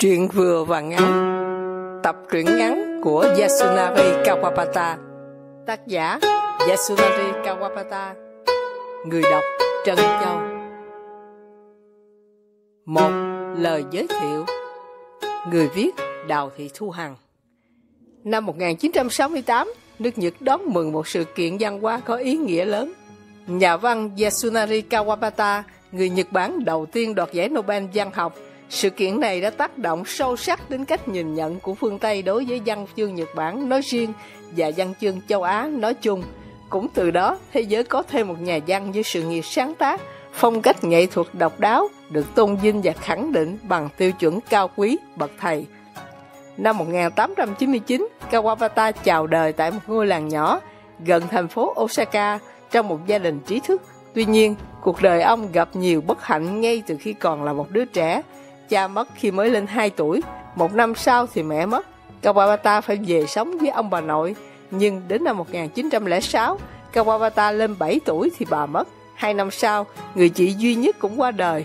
Truyện vừa và ngắn Tập truyện ngắn của Yasunari Kawabata Tác giả Yasunari Kawabata Người đọc Trần Châu Một lời giới thiệu Người viết Đào Thị Thu Hằng Năm 1968, nước Nhật đón mừng một sự kiện văn hóa có ý nghĩa lớn. Nhà văn Yasunari Kawabata, người Nhật Bản đầu tiên đoạt giải Nobel văn học, sự kiện này đã tác động sâu sắc đến cách nhìn nhận của phương Tây đối với văn chương Nhật Bản nói riêng và văn chương châu Á nói chung. Cũng từ đó, thế giới có thêm một nhà văn với sự nghiệp sáng tác, phong cách nghệ thuật độc đáo, được tôn vinh và khẳng định bằng tiêu chuẩn cao quý, bậc thầy. Năm 1899, Kawabata chào đời tại một ngôi làng nhỏ gần thành phố Osaka trong một gia đình trí thức. Tuy nhiên, cuộc đời ông gặp nhiều bất hạnh ngay từ khi còn là một đứa trẻ cha mất khi mới lên 2 tuổi, một năm sau thì mẹ mất. Kawabata phải về sống với ông bà nội, nhưng đến năm 1906, Kawabata lên 7 tuổi thì bà mất. Hai năm sau, người chị duy nhất cũng qua đời.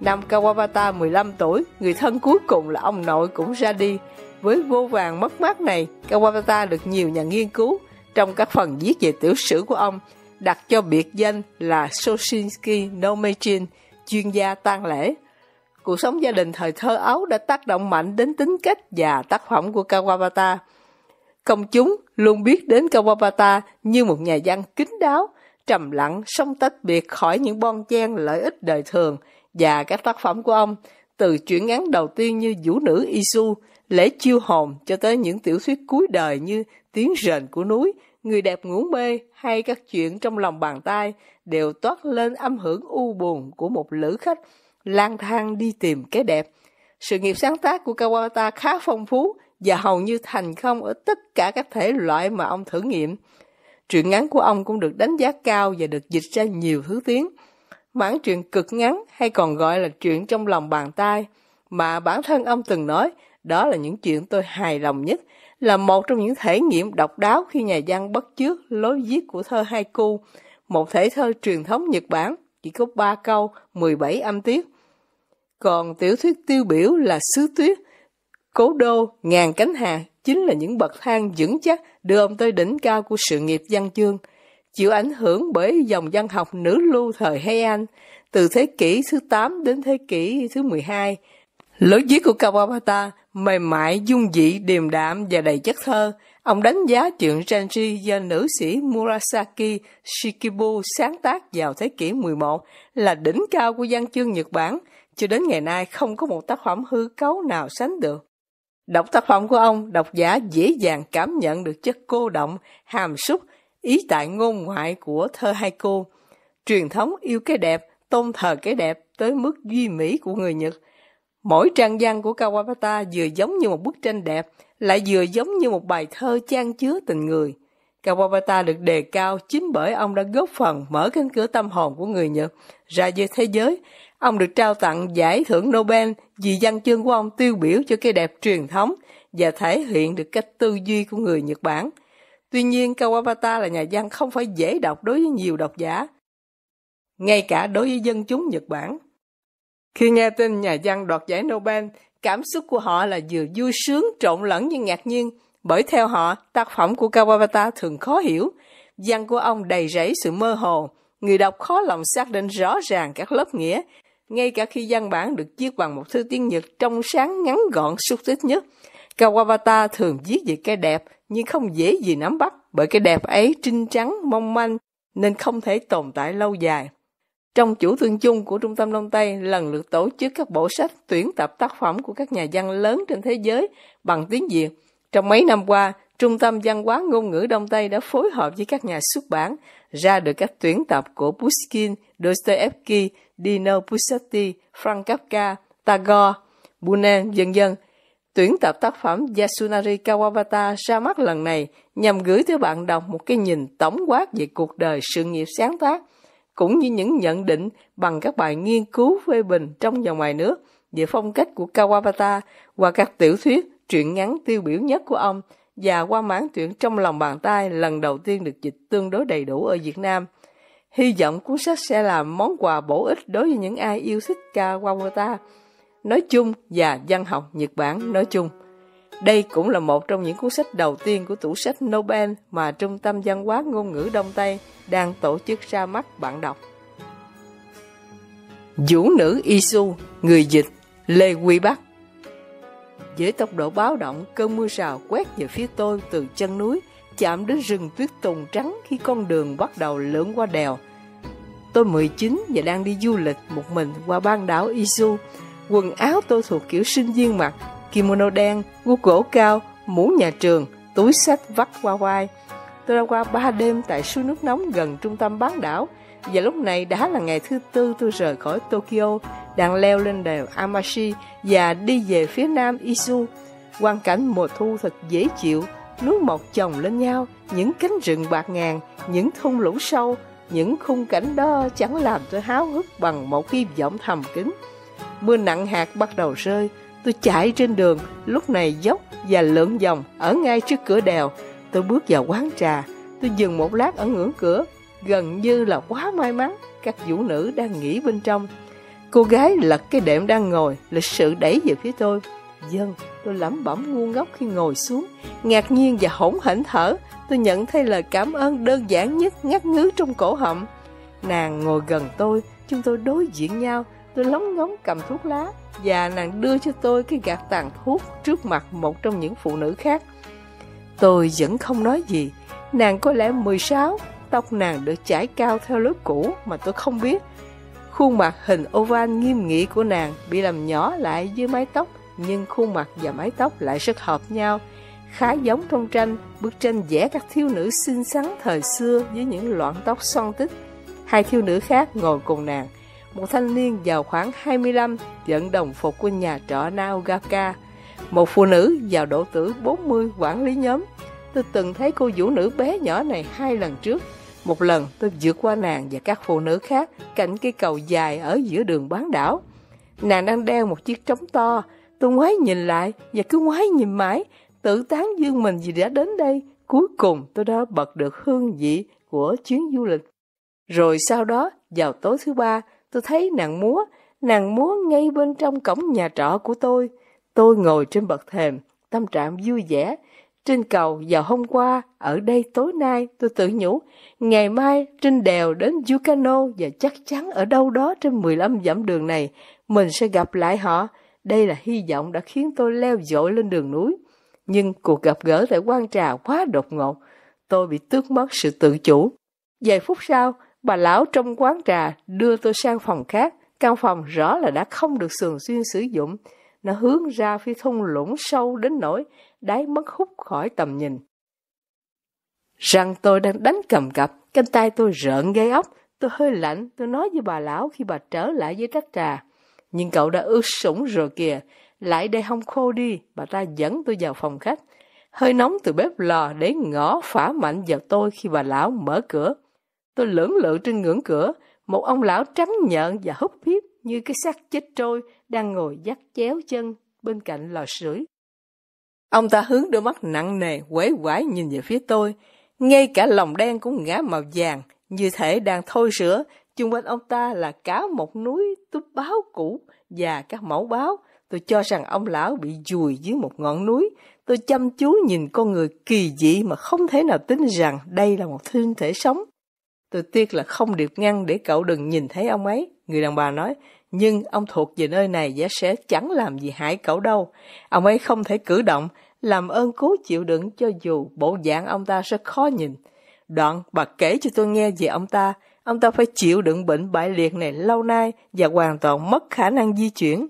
Năm Kawabata 15 tuổi, người thân cuối cùng là ông nội cũng ra đi. Với vô vàng mất mát này, Kawabata được nhiều nhà nghiên cứu trong các phần viết về tiểu sử của ông, đặt cho biệt danh là Soshinsky Nomejin, chuyên gia tang lễ. Cuộc sống gia đình thời thơ ấu đã tác động mạnh đến tính cách và tác phẩm của Kawabata. Công chúng luôn biết đến Kawabata như một nhà văn kín đáo, trầm lặng, sống tách biệt khỏi những bon chen lợi ích đời thường và các tác phẩm của ông, từ truyện ngắn đầu tiên như Vũ nữ Isu, Lễ chiêu hồn cho tới những tiểu thuyết cuối đời như Tiếng rền của núi, Người đẹp ngủ mê hay các chuyện trong lòng bàn tay đều toát lên âm hưởng u buồn của một lữ khách lang thang đi tìm cái đẹp. Sự nghiệp sáng tác của Kawabata khá phong phú và hầu như thành công ở tất cả các thể loại mà ông thử nghiệm. Truyện ngắn của ông cũng được đánh giá cao và được dịch ra nhiều thứ tiếng. Bản truyện cực ngắn hay còn gọi là truyện trong lòng bàn tay mà bản thân ông từng nói đó là những chuyện tôi hài lòng nhất là một trong những thể nghiệm độc đáo khi nhà văn bất chước lối viết của thơ haiku, một thể thơ truyền thống Nhật Bản, chỉ có 3 câu, 17 âm tiết. Còn tiểu thuyết tiêu biểu là Sứ Tuyết, Cố Đô, Ngàn Cánh Hà chính là những bậc thang vững chắc đưa ông tới đỉnh cao của sự nghiệp văn chương. Chịu ảnh hưởng bởi dòng văn học nữ lưu thời Hay Anh, từ thế kỷ thứ 8 đến thế kỷ thứ 12, lối viết của Kawabata mềm mại, dung dị, điềm đạm và đầy chất thơ. Ông đánh giá chuyện Genji do nữ sĩ Murasaki Shikibu sáng tác vào thế kỷ 11 là đỉnh cao của văn chương Nhật Bản – cho đến ngày nay không có một tác phẩm hư cấu nào sánh được. Đọc tác phẩm của ông, độc giả dễ dàng cảm nhận được chất cô động, hàm súc, ý tại ngôn ngoại của thơ hai cô. Truyền thống yêu cái đẹp, tôn thờ cái đẹp tới mức duy mỹ của người Nhật. Mỗi trang văn của Kawabata vừa giống như một bức tranh đẹp, lại vừa giống như một bài thơ trang chứa tình người. Kawabata được đề cao chính bởi ông đã góp phần mở cánh cửa tâm hồn của người Nhật ra với thế giới, Ông được trao tặng giải thưởng Nobel vì văn chương của ông tiêu biểu cho cái đẹp truyền thống và thể hiện được cách tư duy của người Nhật Bản. Tuy nhiên, Kawabata là nhà văn không phải dễ đọc đối với nhiều độc giả, ngay cả đối với dân chúng Nhật Bản. Khi nghe tin nhà văn đoạt giải Nobel, cảm xúc của họ là vừa vui sướng trộn lẫn với ngạc nhiên, bởi theo họ, tác phẩm của Kawabata thường khó hiểu, văn của ông đầy rẫy sự mơ hồ, người đọc khó lòng xác định rõ ràng các lớp nghĩa, ngay cả khi văn bản được viết bằng một thứ tiếng Nhật trong sáng ngắn gọn xúc tích nhất. Kawabata thường viết về cái đẹp nhưng không dễ gì nắm bắt bởi cái đẹp ấy trinh trắng, mong manh nên không thể tồn tại lâu dài. Trong chủ thương chung của Trung tâm Đông Tây lần lượt tổ chức các bộ sách tuyển tập tác phẩm của các nhà văn lớn trên thế giới bằng tiếng Việt. Trong mấy năm qua, Trung tâm Văn hóa Ngôn ngữ Đông Tây đã phối hợp với các nhà xuất bản ra được các tuyển tập của Pushkin, Dostoevsky, Dino Pusati, Frank Kafka, Tagore, Bunen, vân dân. Tuyển tập tác phẩm Yasunari Kawabata ra mắt lần này nhằm gửi tới bạn đọc một cái nhìn tổng quát về cuộc đời sự nghiệp sáng tác, cũng như những nhận định bằng các bài nghiên cứu phê bình trong và ngoài nước về phong cách của Kawabata qua các tiểu thuyết, truyện ngắn tiêu biểu nhất của ông – và qua mãn tuyển trong lòng bàn tay lần đầu tiên được dịch tương đối đầy đủ ở Việt Nam. Hy vọng cuốn sách sẽ là món quà bổ ích đối với những ai yêu thích Kawabata nói chung và văn học Nhật Bản nói chung. Đây cũng là một trong những cuốn sách đầu tiên của tủ sách Nobel mà Trung tâm Văn hóa Ngôn ngữ Đông Tây đang tổ chức ra mắt bạn đọc. Vũ nữ Isu, người dịch Lê Quy Bắc với tốc độ báo động, cơn mưa rào quét về phía tôi từ chân núi, chạm đến rừng tuyết tùng trắng khi con đường bắt đầu lớn qua đèo. Tôi 19 và đang đi du lịch một mình qua bán đảo Izu. Quần áo tôi thuộc kiểu sinh viên mặc, kimono đen, gu cổ cao, mũ nhà trường, túi sách vắt qua vai. Tôi đã qua ba đêm tại suối nước nóng gần trung tâm bán đảo và lúc này đã là ngày thứ tư tôi rời khỏi Tokyo đang leo lên đèo Amashi và đi về phía nam Isu. Quan cảnh mùa thu thật dễ chịu, núi mọc chồng lên nhau, những cánh rừng bạc ngàn, những thung lũng sâu, những khung cảnh đó chẳng làm tôi háo hức bằng một hy vọng thầm kín. Mưa nặng hạt bắt đầu rơi, tôi chạy trên đường, lúc này dốc và lượn vòng ở ngay trước cửa đèo. Tôi bước vào quán trà, tôi dừng một lát ở ngưỡng cửa, gần như là quá may mắn, các vũ nữ đang nghỉ bên trong. Cô gái lật cái đệm đang ngồi, lịch sự đẩy về phía tôi. Dân, tôi lẩm bẩm ngu ngốc khi ngồi xuống, ngạc nhiên và hỗn hển thở. Tôi nhận thấy lời cảm ơn đơn giản nhất ngắt ngứ trong cổ họng. Nàng ngồi gần tôi, chúng tôi đối diện nhau, tôi lóng ngóng cầm thuốc lá và nàng đưa cho tôi cái gạt tàn thuốc trước mặt một trong những phụ nữ khác. Tôi vẫn không nói gì, nàng có lẽ 16, tóc nàng được chải cao theo lớp cũ mà tôi không biết. Khuôn mặt hình oval nghiêm nghị của nàng bị làm nhỏ lại dưới mái tóc, nhưng khuôn mặt và mái tóc lại rất hợp nhau. Khá giống trong tranh, bức tranh vẽ các thiếu nữ xinh xắn thời xưa với những loạn tóc son tích. Hai thiếu nữ khác ngồi cùng nàng. Một thanh niên vào khoảng 25, dẫn đồng phục của nhà trọ Naogaka. Một phụ nữ vào độ tuổi 40 quản lý nhóm. Tôi từng thấy cô vũ nữ bé nhỏ này hai lần trước một lần tôi vượt qua nàng và các phụ nữ khác cạnh cây cầu dài ở giữa đường bán đảo. Nàng đang đeo một chiếc trống to, tôi ngoái nhìn lại và cứ ngoái nhìn mãi, tự tán dương mình vì đã đến đây. Cuối cùng tôi đã bật được hương vị của chuyến du lịch. Rồi sau đó, vào tối thứ ba, tôi thấy nàng múa, nàng múa ngay bên trong cổng nhà trọ của tôi. Tôi ngồi trên bậc thềm, tâm trạng vui vẻ, trên cầu vào hôm qua, ở đây tối nay, tôi tự nhủ, ngày mai trên đèo đến Yucano và chắc chắn ở đâu đó trên 15 dặm đường này, mình sẽ gặp lại họ. Đây là hy vọng đã khiến tôi leo dội lên đường núi. Nhưng cuộc gặp gỡ tại quan trà quá đột ngột, tôi bị tước mất sự tự chủ. Vài phút sau, bà lão trong quán trà đưa tôi sang phòng khác, căn phòng rõ là đã không được thường xuyên sử dụng nó hướng ra phía thung lũng sâu đến nỗi đáy mất hút khỏi tầm nhìn. rằng tôi đang đánh cầm cập, cánh tay tôi rợn gây ốc, tôi hơi lạnh, tôi nói với bà lão khi bà trở lại với trách trà. Nhưng cậu đã ướt sũng rồi kìa, lại đây không khô đi, bà ta dẫn tôi vào phòng khách. Hơi nóng từ bếp lò để ngõ phả mạnh vào tôi khi bà lão mở cửa. Tôi lưỡng lự trên ngưỡng cửa, một ông lão trắng nhợn và húp hiếp như cái xác chết trôi đang ngồi dắt chéo chân bên cạnh lò sưởi. Ông ta hướng đôi mắt nặng nề, quấy quái nhìn về phía tôi. Ngay cả lòng đen cũng ngã màu vàng, như thể đang thôi sữa. Chung quanh ông ta là cả một núi túi báo cũ và các mẫu báo. Tôi cho rằng ông lão bị dùi dưới một ngọn núi. Tôi chăm chú nhìn con người kỳ dị mà không thể nào tin rằng đây là một thân thể sống. Tôi tiếc là không điệp ngăn để cậu đừng nhìn thấy ông ấy. Người đàn bà nói, nhưng ông thuộc về nơi này giá sẽ chẳng làm gì hại cậu đâu. Ông ấy không thể cử động, làm ơn cố chịu đựng cho dù bộ dạng ông ta sẽ khó nhìn. Đoạn bà kể cho tôi nghe về ông ta, ông ta phải chịu đựng bệnh bại liệt này lâu nay và hoàn toàn mất khả năng di chuyển.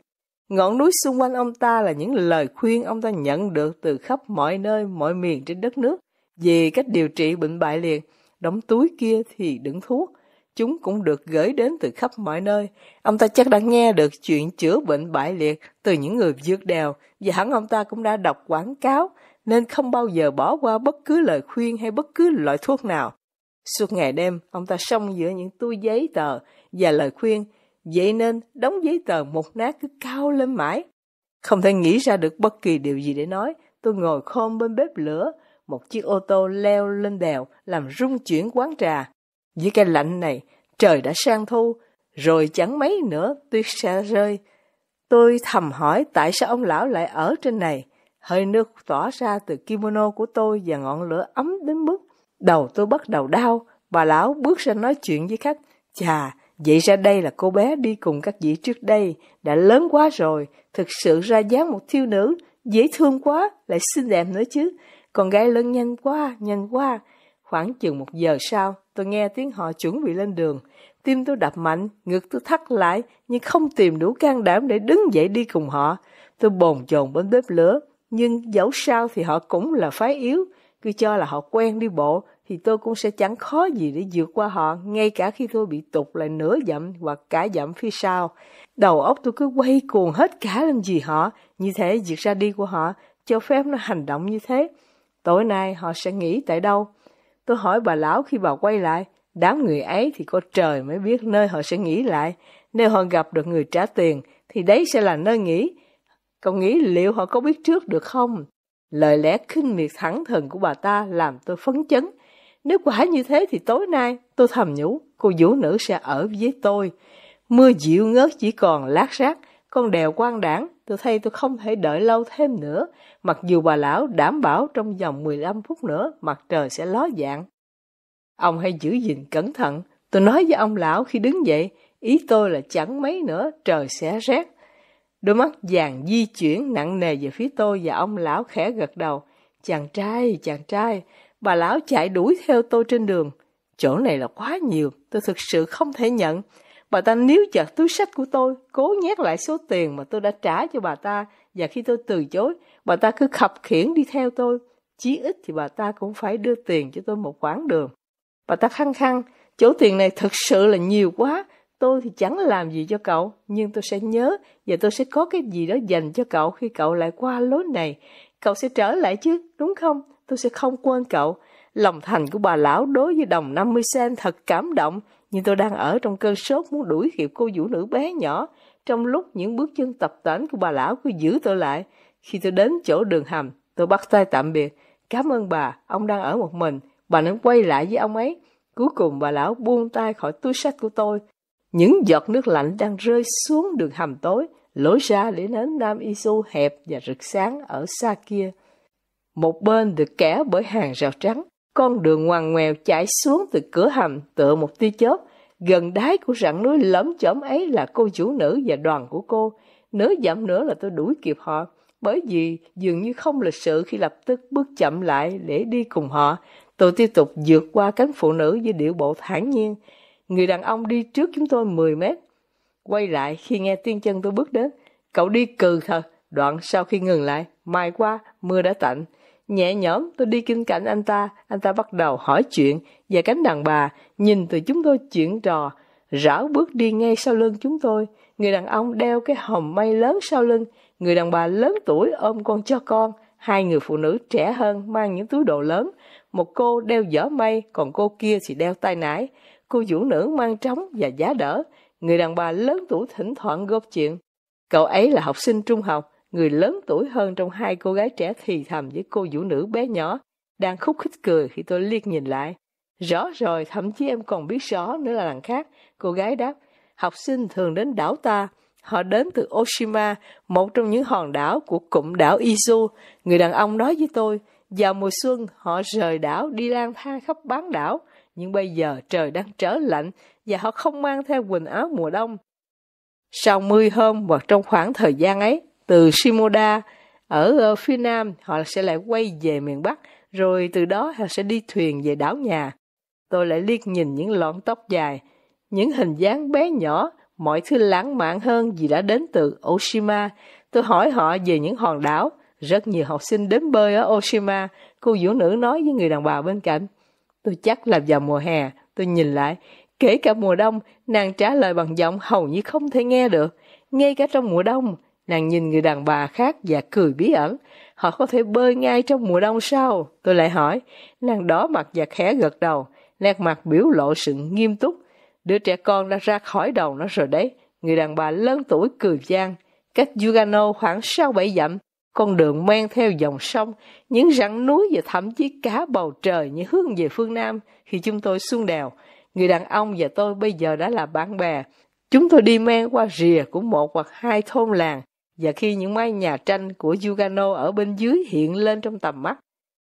Ngọn núi xung quanh ông ta là những lời khuyên ông ta nhận được từ khắp mọi nơi, mọi miền trên đất nước về cách điều trị bệnh bại liệt đống túi kia thì đựng thuốc. Chúng cũng được gửi đến từ khắp mọi nơi. Ông ta chắc đã nghe được chuyện chữa bệnh bại liệt từ những người dược đèo và hẳn ông ta cũng đã đọc quảng cáo nên không bao giờ bỏ qua bất cứ lời khuyên hay bất cứ loại thuốc nào. Suốt ngày đêm, ông ta xông giữa những túi giấy tờ và lời khuyên, vậy nên đóng giấy tờ một nát cứ cao lên mãi. Không thể nghĩ ra được bất kỳ điều gì để nói, tôi ngồi khom bên bếp lửa, một chiếc ô tô leo lên đèo làm rung chuyển quán trà. Dưới cái lạnh này, trời đã sang thu, rồi chẳng mấy nữa tuyết sẽ rơi. Tôi thầm hỏi tại sao ông lão lại ở trên này. Hơi nước tỏa ra từ kimono của tôi và ngọn lửa ấm đến mức đầu tôi bắt đầu đau. Bà lão bước ra nói chuyện với khách. Chà, vậy ra đây là cô bé đi cùng các vị trước đây, đã lớn quá rồi, thực sự ra dáng một thiêu nữ, dễ thương quá, lại xinh đẹp nữa chứ. Con gái lớn nhanh quá, nhanh quá. Khoảng chừng một giờ sau, tôi nghe tiếng họ chuẩn bị lên đường. Tim tôi đập mạnh, ngực tôi thắt lại, nhưng không tìm đủ can đảm để đứng dậy đi cùng họ. Tôi bồn chồn bên bếp lửa, nhưng dẫu sao thì họ cũng là phái yếu. Cứ cho là họ quen đi bộ, thì tôi cũng sẽ chẳng khó gì để vượt qua họ, ngay cả khi tôi bị tụt lại nửa dặm hoặc cả dặm phía sau. Đầu óc tôi cứ quay cuồng hết cả làm gì họ, như thế việc ra đi của họ, cho phép nó hành động như thế. Tối nay họ sẽ nghỉ tại đâu? Tôi hỏi bà lão khi bà quay lại, đám người ấy thì có trời mới biết nơi họ sẽ nghỉ lại. Nếu họ gặp được người trả tiền, thì đấy sẽ là nơi nghỉ. Cậu nghĩ liệu họ có biết trước được không? Lời lẽ khinh miệt thẳng thừng của bà ta làm tôi phấn chấn. Nếu quả như thế thì tối nay tôi thầm nhủ, cô vũ nữ sẽ ở với tôi. Mưa dịu ngớt chỉ còn lát rác, con đèo quang đảng, tôi thấy tôi không thể đợi lâu thêm nữa, mặc dù bà lão đảm bảo trong vòng 15 phút nữa mặt trời sẽ ló dạng. Ông hãy giữ gìn cẩn thận, tôi nói với ông lão khi đứng dậy, ý tôi là chẳng mấy nữa trời sẽ rét. Đôi mắt vàng di chuyển nặng nề về phía tôi và ông lão khẽ gật đầu. Chàng trai, chàng trai, bà lão chạy đuổi theo tôi trên đường. Chỗ này là quá nhiều, tôi thực sự không thể nhận. Bà ta níu chặt túi sách của tôi, cố nhét lại số tiền mà tôi đã trả cho bà ta, và khi tôi từ chối, bà ta cứ khập khiển đi theo tôi. Chí ít thì bà ta cũng phải đưa tiền cho tôi một quãng đường. Bà ta khăng khăng, chỗ tiền này thật sự là nhiều quá, tôi thì chẳng làm gì cho cậu, nhưng tôi sẽ nhớ và tôi sẽ có cái gì đó dành cho cậu khi cậu lại qua lối này. Cậu sẽ trở lại chứ, đúng không? Tôi sẽ không quên cậu. Lòng thành của bà lão đối với đồng 50 sen thật cảm động, nhưng tôi đang ở trong cơn sốt muốn đuổi kịp cô vũ nữ bé nhỏ, trong lúc những bước chân tập tễnh của bà lão cứ giữ tôi lại. Khi tôi đến chỗ đường hầm, tôi bắt tay tạm biệt. Cảm ơn bà, ông đang ở một mình, bà nên quay lại với ông ấy. Cuối cùng bà lão buông tay khỏi túi sách của tôi. Những giọt nước lạnh đang rơi xuống đường hầm tối, lối ra để đến Nam Isu hẹp và rực sáng ở xa kia. Một bên được kẻ bởi hàng rào trắng, con đường ngoằn ngoèo chảy xuống từ cửa hầm tựa một tia chớp. Gần đáy của rặng núi lấm chấm ấy là cô chủ nữ và đoàn của cô. Nửa dặm nữa là tôi đuổi kịp họ, bởi vì dường như không lịch sự khi lập tức bước chậm lại để đi cùng họ. Tôi tiếp tục vượt qua cánh phụ nữ với điệu bộ thản nhiên. Người đàn ông đi trước chúng tôi 10 mét. Quay lại khi nghe tiếng chân tôi bước đến. Cậu đi cừ thật. Đoạn sau khi ngừng lại, mai qua mưa đã tạnh. Nhẹ nhõm, tôi đi kinh cạnh anh ta, anh ta bắt đầu hỏi chuyện, và cánh đàn bà nhìn từ chúng tôi chuyện trò, rảo bước đi ngay sau lưng chúng tôi. Người đàn ông đeo cái hòm mây lớn sau lưng, người đàn bà lớn tuổi ôm con cho con, hai người phụ nữ trẻ hơn mang những túi đồ lớn, một cô đeo giỏ mây, còn cô kia thì đeo tay nải. Cô vũ nữ mang trống và giá đỡ, người đàn bà lớn tuổi thỉnh thoảng góp chuyện. Cậu ấy là học sinh trung học, người lớn tuổi hơn trong hai cô gái trẻ thì thầm với cô vũ nữ bé nhỏ, đang khúc khích cười khi tôi liếc nhìn lại. Rõ rồi, thậm chí em còn biết rõ nữa là đằng khác. Cô gái đáp, học sinh thường đến đảo ta. Họ đến từ Oshima, một trong những hòn đảo của cụm đảo Izu. Người đàn ông nói với tôi, vào mùa xuân họ rời đảo đi lang thang khắp bán đảo. Nhưng bây giờ trời đang trở lạnh và họ không mang theo quần áo mùa đông. Sau mươi hôm hoặc trong khoảng thời gian ấy, từ Shimoda ở ờ, phía Nam họ sẽ lại quay về miền Bắc rồi từ đó họ sẽ đi thuyền về đảo nhà. Tôi lại liếc nhìn những lọn tóc dài, những hình dáng bé nhỏ, mọi thứ lãng mạn hơn vì đã đến từ Oshima. Tôi hỏi họ về những hòn đảo. Rất nhiều học sinh đến bơi ở Oshima, cô vũ nữ nói với người đàn bà bên cạnh. Tôi chắc là vào mùa hè, tôi nhìn lại. Kể cả mùa đông, nàng trả lời bằng giọng hầu như không thể nghe được. Ngay cả trong mùa đông, Nàng nhìn người đàn bà khác và cười bí ẩn. Họ có thể bơi ngay trong mùa đông sao? Tôi lại hỏi. Nàng đó mặt và khẽ gật đầu. Nét mặt biểu lộ sự nghiêm túc. Đứa trẻ con đã ra khỏi đầu nó rồi đấy. Người đàn bà lớn tuổi cười gian. Cách Yugano khoảng 6-7 dặm. Con đường men theo dòng sông, những rặng núi và thậm chí cá bầu trời như hướng về phương Nam khi chúng tôi xuống đèo. Người đàn ông và tôi bây giờ đã là bạn bè. Chúng tôi đi men qua rìa của một hoặc hai thôn làng, và khi những mái nhà tranh của Yugano ở bên dưới hiện lên trong tầm mắt,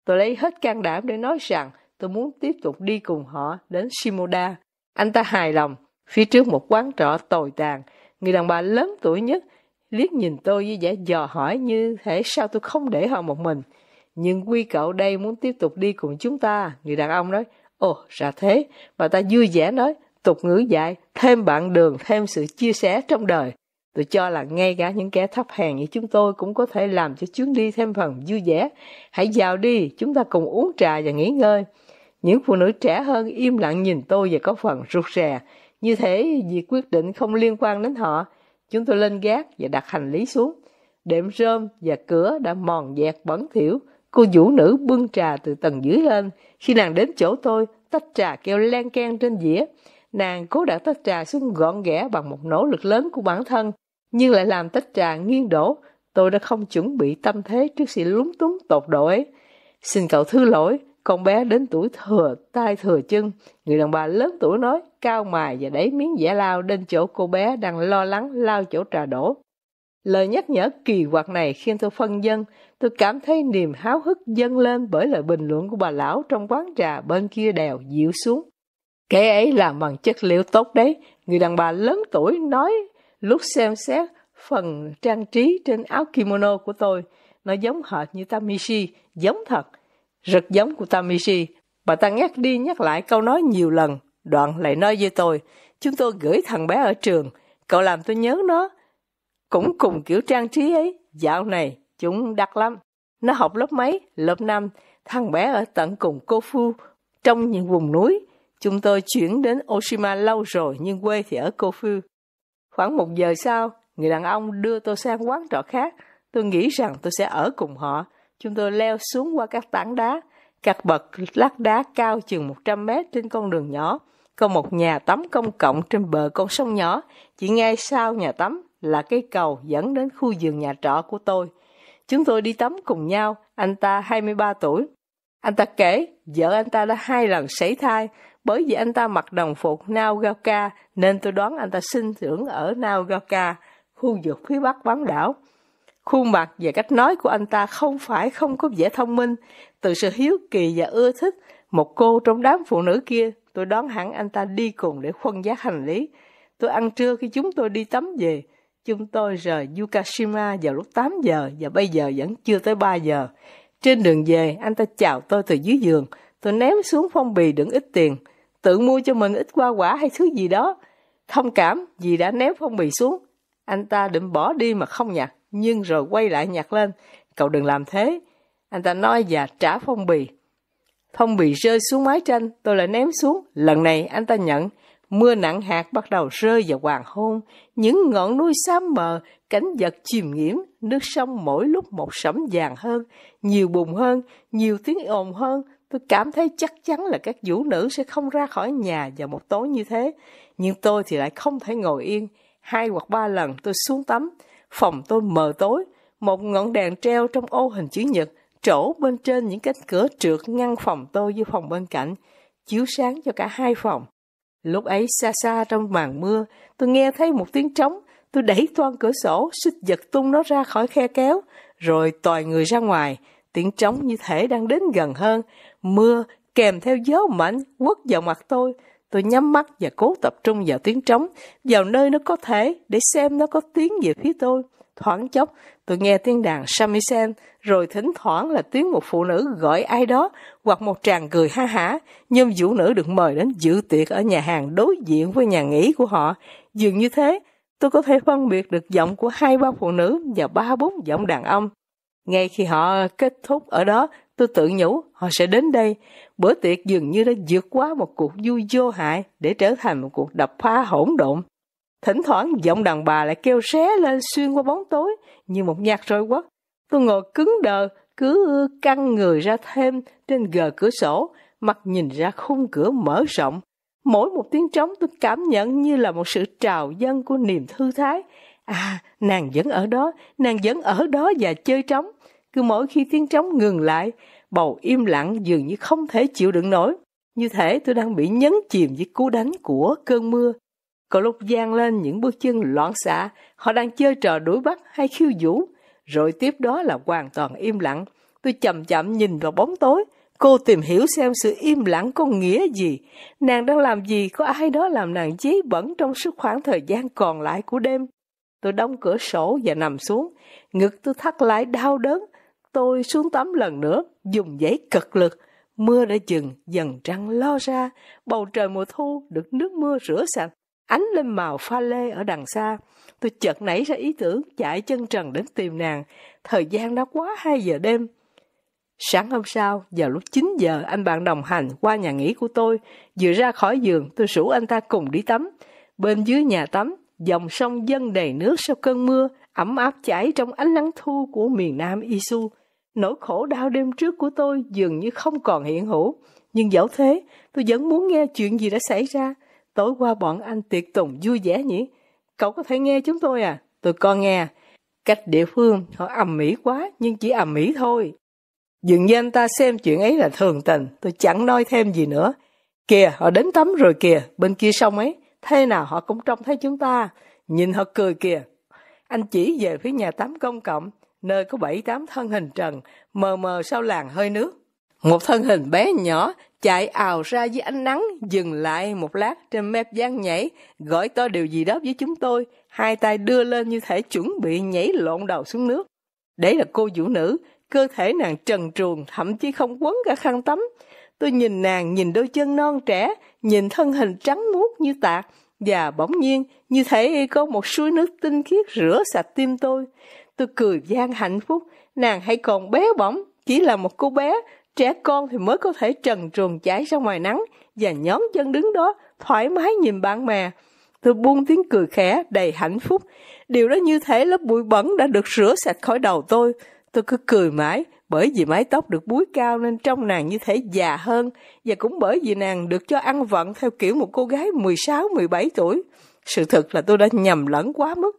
tôi lấy hết can đảm để nói rằng tôi muốn tiếp tục đi cùng họ đến Shimoda. Anh ta hài lòng, phía trước một quán trọ tồi tàn, người đàn bà lớn tuổi nhất liếc nhìn tôi với vẻ dò hỏi như thể sao tôi không để họ một mình. Nhưng quy cậu đây muốn tiếp tục đi cùng chúng ta, người đàn ông nói, ồ, ra thế, bà ta vui vẻ nói, tục ngữ dạy, thêm bạn đường, thêm sự chia sẻ trong đời. Tôi cho là ngay cả những kẻ thấp hèn như chúng tôi cũng có thể làm cho chuyến đi thêm phần vui vẻ. Hãy vào đi, chúng ta cùng uống trà và nghỉ ngơi. Những phụ nữ trẻ hơn im lặng nhìn tôi và có phần rụt rè. Như thế, việc quyết định không liên quan đến họ. Chúng tôi lên gác và đặt hành lý xuống. Đệm rơm và cửa đã mòn dẹt bẩn thỉu. Cô vũ nữ bưng trà từ tầng dưới lên. Khi nàng đến chỗ tôi, tách trà kêu len keng trên dĩa. Nàng cố đặt tách trà xuống gọn ghẽ bằng một nỗ lực lớn của bản thân nhưng lại làm tách trà nghiêng đổ. Tôi đã không chuẩn bị tâm thế trước sự lúng túng tột độ ấy. Xin cậu thứ lỗi, con bé đến tuổi thừa, tai thừa chân. Người đàn bà lớn tuổi nói, cao mài và đẩy miếng giả lao đến chỗ cô bé đang lo lắng lao chỗ trà đổ. Lời nhắc nhở kỳ quặc này khiến tôi phân dân, tôi cảm thấy niềm háo hức dâng lên bởi lời bình luận của bà lão trong quán trà bên kia đèo dịu xuống. Cái ấy làm bằng chất liệu tốt đấy, người đàn bà lớn tuổi nói Lúc xem xét phần trang trí trên áo kimono của tôi, nó giống hệt như Tamishi, giống thật, rất giống của Tamishi. Bà ta nhắc đi nhắc lại câu nói nhiều lần, đoạn lại nói với tôi, chúng tôi gửi thằng bé ở trường, cậu làm tôi nhớ nó. Cũng cùng kiểu trang trí ấy, dạo này chúng đặc lắm. Nó học lớp mấy? Lớp 5. Thằng bé ở tận cùng cô Phu, trong những vùng núi. Chúng tôi chuyển đến Oshima lâu rồi nhưng quê thì ở cô phu Khoảng một giờ sau, người đàn ông đưa tôi sang quán trọ khác. Tôi nghĩ rằng tôi sẽ ở cùng họ. Chúng tôi leo xuống qua các tảng đá, các bậc lát đá cao chừng 100 mét trên con đường nhỏ. Có một nhà tắm công cộng trên bờ con sông nhỏ, chỉ ngay sau nhà tắm là cây cầu dẫn đến khu vườn nhà trọ của tôi. Chúng tôi đi tắm cùng nhau, anh ta 23 tuổi. Anh ta kể, vợ anh ta đã hai lần sảy thai bởi vì anh ta mặc đồng phục Naugaka nên tôi đoán anh ta sinh trưởng ở Naugaka, khu vực phía bắc bán đảo. Khuôn mặt và cách nói của anh ta không phải không có vẻ thông minh. Từ sự hiếu kỳ và ưa thích, một cô trong đám phụ nữ kia, tôi đoán hẳn anh ta đi cùng để khuân giác hành lý. Tôi ăn trưa khi chúng tôi đi tắm về. Chúng tôi rời Yukashima vào lúc 8 giờ và bây giờ vẫn chưa tới 3 giờ. Trên đường về, anh ta chào tôi từ dưới giường. Tôi ném xuống phong bì đựng ít tiền tự mua cho mình ít hoa quả hay thứ gì đó. Thông cảm vì đã ném phong bì xuống. Anh ta định bỏ đi mà không nhặt, nhưng rồi quay lại nhặt lên. Cậu đừng làm thế. Anh ta nói và trả phong bì. Phong bì rơi xuống mái tranh, tôi lại ném xuống. Lần này anh ta nhận, mưa nặng hạt bắt đầu rơi vào hoàng hôn. Những ngọn núi xám mờ, cánh vật chìm nghiễm, nước sông mỗi lúc một sẫm vàng hơn, nhiều bùng hơn, nhiều tiếng ồn hơn, Tôi cảm thấy chắc chắn là các vũ nữ sẽ không ra khỏi nhà vào một tối như thế. Nhưng tôi thì lại không thể ngồi yên. Hai hoặc ba lần tôi xuống tắm. Phòng tôi mờ tối. Một ngọn đèn treo trong ô hình chữ nhật trổ bên trên những cánh cửa trượt ngăn phòng tôi với phòng bên cạnh, chiếu sáng cho cả hai phòng. Lúc ấy xa xa trong màn mưa, tôi nghe thấy một tiếng trống, tôi đẩy toan cửa sổ, xích giật tung nó ra khỏi khe kéo, rồi tòi người ra ngoài, tiếng trống như thể đang đến gần hơn, mưa kèm theo gió mạnh quất vào mặt tôi. Tôi nhắm mắt và cố tập trung vào tiếng trống, vào nơi nó có thể để xem nó có tiếng về phía tôi. Thoáng chốc, tôi nghe tiếng đàn samisen, rồi thỉnh thoảng là tiếng một phụ nữ gọi ai đó hoặc một tràng cười ha hả. Nhưng vũ nữ được mời đến dự tiệc ở nhà hàng đối diện với nhà nghỉ của họ. Dường như thế, tôi có thể phân biệt được giọng của hai ba phụ nữ và ba bốn giọng đàn ông. Ngay khi họ kết thúc ở đó, Tôi tự nhủ họ sẽ đến đây. Bữa tiệc dường như đã vượt quá một cuộc vui vô hại để trở thành một cuộc đập phá hỗn độn. Thỉnh thoảng giọng đàn bà lại kêu xé lên xuyên qua bóng tối như một nhạc rơi quất. Tôi ngồi cứng đờ, cứ căng người ra thêm trên gờ cửa sổ, mặt nhìn ra khung cửa mở rộng. Mỗi một tiếng trống tôi cảm nhận như là một sự trào dâng của niềm thư thái. À, nàng vẫn ở đó, nàng vẫn ở đó và chơi trống. Cứ mỗi khi tiếng trống ngừng lại, bầu im lặng dường như không thể chịu đựng nổi. Như thế tôi đang bị nhấn chìm dưới cú đánh của cơn mưa. có lúc giang lên những bước chân loạn xạ, họ đang chơi trò đuổi bắt hay khiêu vũ. Rồi tiếp đó là hoàn toàn im lặng. Tôi chậm chậm nhìn vào bóng tối, Cô tìm hiểu xem sự im lặng có nghĩa gì. Nàng đang làm gì, có ai đó làm nàng dí bẩn trong suốt khoảng thời gian còn lại của đêm. Tôi đóng cửa sổ và nằm xuống. Ngực tôi thắt lại đau đớn, tôi xuống tắm lần nữa, dùng giấy cực lực. Mưa đã dừng, dần trăng lo ra, bầu trời mùa thu được nước mưa rửa sạch, ánh lên màu pha lê ở đằng xa. Tôi chợt nảy ra ý tưởng chạy chân trần đến tìm nàng. Thời gian đã quá 2 giờ đêm. Sáng hôm sau, vào lúc 9 giờ, anh bạn đồng hành qua nhà nghỉ của tôi. Vừa ra khỏi giường, tôi rủ anh ta cùng đi tắm. Bên dưới nhà tắm, dòng sông dâng đầy nước sau cơn mưa, ấm áp chảy trong ánh nắng thu của miền Nam Isu. Nỗi khổ đau đêm trước của tôi dường như không còn hiện hữu. Nhưng dẫu thế, tôi vẫn muốn nghe chuyện gì đã xảy ra. Tối qua bọn anh tiệc tùng vui vẻ nhỉ? Cậu có thể nghe chúng tôi à? Tôi con nghe. Cách địa phương, họ ầm mỹ quá, nhưng chỉ ầm mỹ thôi. Dường như anh ta xem chuyện ấy là thường tình, tôi chẳng nói thêm gì nữa. Kìa, họ đến tắm rồi kìa, bên kia sông ấy, thế nào họ cũng trông thấy chúng ta. Nhìn họ cười kìa. Anh chỉ về phía nhà tắm công cộng, nơi có bảy tám thân hình trần, mờ mờ sau làng hơi nước. Một thân hình bé nhỏ chạy ào ra dưới ánh nắng, dừng lại một lát trên mép gian nhảy, gọi to điều gì đó với chúng tôi, hai tay đưa lên như thể chuẩn bị nhảy lộn đầu xuống nước. Đấy là cô vũ nữ, cơ thể nàng trần truồng, thậm chí không quấn cả khăn tắm. Tôi nhìn nàng, nhìn đôi chân non trẻ, nhìn thân hình trắng muốt như tạc, và bỗng nhiên như thể có một suối nước tinh khiết rửa sạch tim tôi. Tôi cười gian hạnh phúc, nàng hay còn bé bỏng, chỉ là một cô bé, trẻ con thì mới có thể trần truồng chảy ra ngoài nắng và nhón chân đứng đó, thoải mái nhìn bạn bè. Tôi buông tiếng cười khẽ, đầy hạnh phúc. Điều đó như thế lớp bụi bẩn đã được rửa sạch khỏi đầu tôi. Tôi cứ cười mãi, bởi vì mái tóc được búi cao nên trông nàng như thế già hơn, và cũng bởi vì nàng được cho ăn vận theo kiểu một cô gái 16-17 tuổi. Sự thật là tôi đã nhầm lẫn quá mức.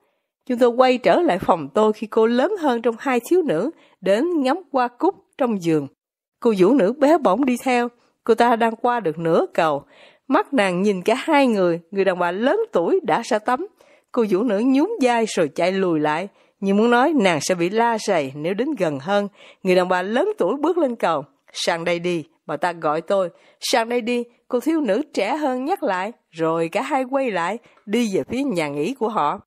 Chúng tôi quay trở lại phòng tôi khi cô lớn hơn trong hai xíu nữa, đến ngắm qua cúc trong giường. Cô vũ nữ bé bỏng đi theo, cô ta đang qua được nửa cầu. Mắt nàng nhìn cả hai người, người đàn bà lớn tuổi đã xa tắm. Cô vũ nữ nhún vai rồi chạy lùi lại, nhưng muốn nói nàng sẽ bị la rầy nếu đến gần hơn. Người đàn bà lớn tuổi bước lên cầu, sang đây đi, bà ta gọi tôi, sang đây đi, cô thiếu nữ trẻ hơn nhắc lại, rồi cả hai quay lại, đi về phía nhà nghỉ của họ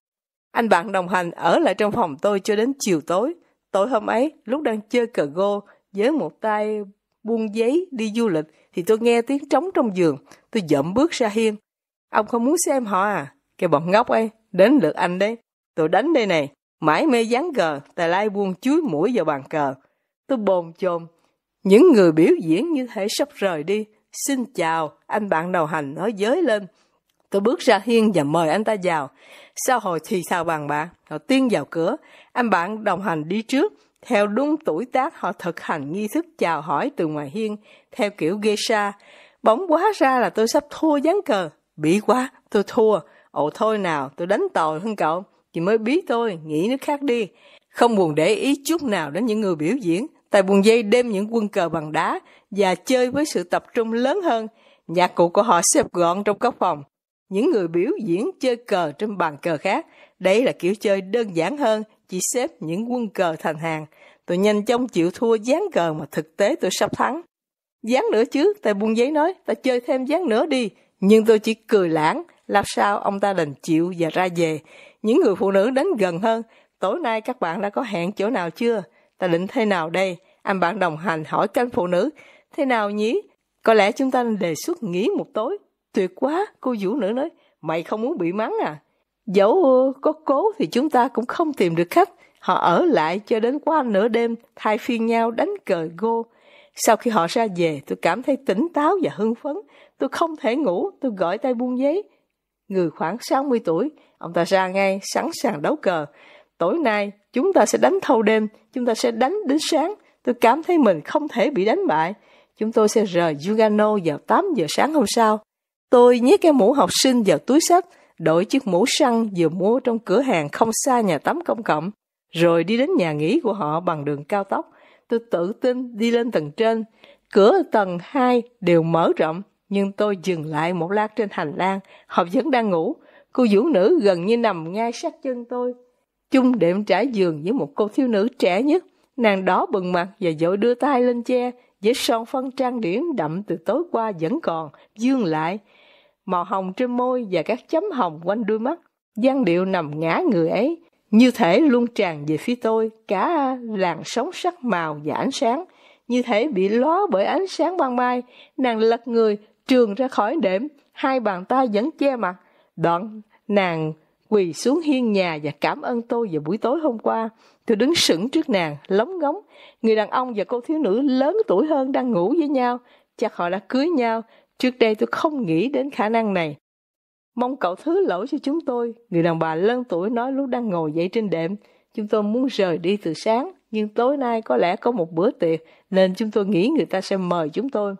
anh bạn đồng hành ở lại trong phòng tôi cho đến chiều tối tối hôm ấy lúc đang chơi cờ gô với một tay buông giấy đi du lịch thì tôi nghe tiếng trống trong giường tôi dậm bước ra hiên ông không muốn xem họ à cái bọn ngốc ấy đến lượt anh đấy tôi đánh đây này mãi mê dáng cờ tài lai buông chuối mũi vào bàn cờ tôi bồn chồn những người biểu diễn như thể sắp rời đi xin chào anh bạn đầu hành nói giới lên tôi bước ra hiên và mời anh ta vào xã hồi thì sao bằng bạn. Họ tiên vào cửa, anh bạn đồng hành đi trước, theo đúng tuổi tác họ thực hành nghi thức chào hỏi từ ngoài hiên, theo kiểu geisha. Bóng quá ra là tôi sắp thua ván cờ. Bị quá, tôi thua. Ồ thôi nào, tôi đánh tồi hơn cậu. Chị mới bí tôi, nghĩ nước khác đi. Không buồn để ý chút nào đến những người biểu diễn, tại buồn dây đem những quân cờ bằng đá và chơi với sự tập trung lớn hơn. Nhạc cụ của họ xếp gọn trong các phòng, những người biểu diễn chơi cờ trên bàn cờ khác. Đây là kiểu chơi đơn giản hơn, chỉ xếp những quân cờ thành hàng. Tôi nhanh chóng chịu thua dán cờ mà thực tế tôi sắp thắng. Dán nữa chứ, tay buông giấy nói, ta chơi thêm dán nữa đi. Nhưng tôi chỉ cười lãng, làm sao ông ta đành chịu và ra về. Những người phụ nữ đến gần hơn, tối nay các bạn đã có hẹn chỗ nào chưa? Ta định thế nào đây? Anh bạn đồng hành hỏi canh phụ nữ, thế nào nhỉ Có lẽ chúng ta nên đề xuất nghỉ một tối tuyệt quá, cô vũ nữa nói, mày không muốn bị mắng à? Dẫu có cố thì chúng ta cũng không tìm được khách. Họ ở lại cho đến qua nửa đêm, thay phiên nhau đánh cờ gô. Sau khi họ ra về, tôi cảm thấy tỉnh táo và hưng phấn. Tôi không thể ngủ, tôi gọi tay buông giấy. Người khoảng 60 tuổi, ông ta ra ngay, sẵn sàng đấu cờ. Tối nay, chúng ta sẽ đánh thâu đêm, chúng ta sẽ đánh đến sáng. Tôi cảm thấy mình không thể bị đánh bại. Chúng tôi sẽ rời Lugano vào 8 giờ sáng hôm sau. Tôi nhét cái mũ học sinh vào túi sách, đổi chiếc mũ săn vừa mua trong cửa hàng không xa nhà tắm công cộng, rồi đi đến nhà nghỉ của họ bằng đường cao tốc. Tôi tự tin đi lên tầng trên, cửa tầng 2 đều mở rộng, nhưng tôi dừng lại một lát trên hành lang, học vẫn đang ngủ. Cô vũ nữ gần như nằm ngay sát chân tôi. Chung đệm trải giường với một cô thiếu nữ trẻ nhất, nàng đó bừng mặt và vội đưa tay lên che, với son phấn trang điểm đậm từ tối qua vẫn còn, dương lại màu hồng trên môi và các chấm hồng quanh đuôi mắt. Giang điệu nằm ngã người ấy, như thể luôn tràn về phía tôi, cả làn sóng sắc màu và ánh sáng. Như thể bị ló bởi ánh sáng ban mai, nàng lật người, trường ra khỏi đệm, hai bàn tay vẫn che mặt. Đoạn, nàng quỳ xuống hiên nhà và cảm ơn tôi vào buổi tối hôm qua. Tôi đứng sững trước nàng, lóng ngóng. Người đàn ông và cô thiếu nữ lớn tuổi hơn đang ngủ với nhau. Chắc họ đã cưới nhau, Trước đây tôi không nghĩ đến khả năng này. Mong cậu thứ lỗi cho chúng tôi, người đàn bà lớn tuổi nói lúc đang ngồi dậy trên đệm. Chúng tôi muốn rời đi từ sáng, nhưng tối nay có lẽ có một bữa tiệc, nên chúng tôi nghĩ người ta sẽ mời chúng tôi.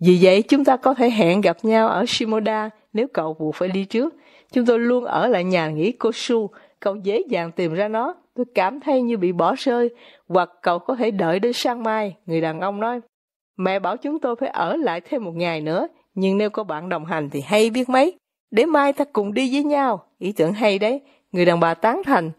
Vì vậy, chúng ta có thể hẹn gặp nhau ở Shimoda nếu cậu buộc phải đi trước. Chúng tôi luôn ở lại nhà nghỉ Kosu, cậu dễ dàng tìm ra nó. Tôi cảm thấy như bị bỏ rơi, hoặc cậu có thể đợi đến sáng mai, người đàn ông nói. Mẹ bảo chúng tôi phải ở lại thêm một ngày nữa, nhưng nếu có bạn đồng hành thì hay biết mấy. Để mai ta cùng đi với nhau. Ý tưởng hay đấy, người đàn bà tán thành.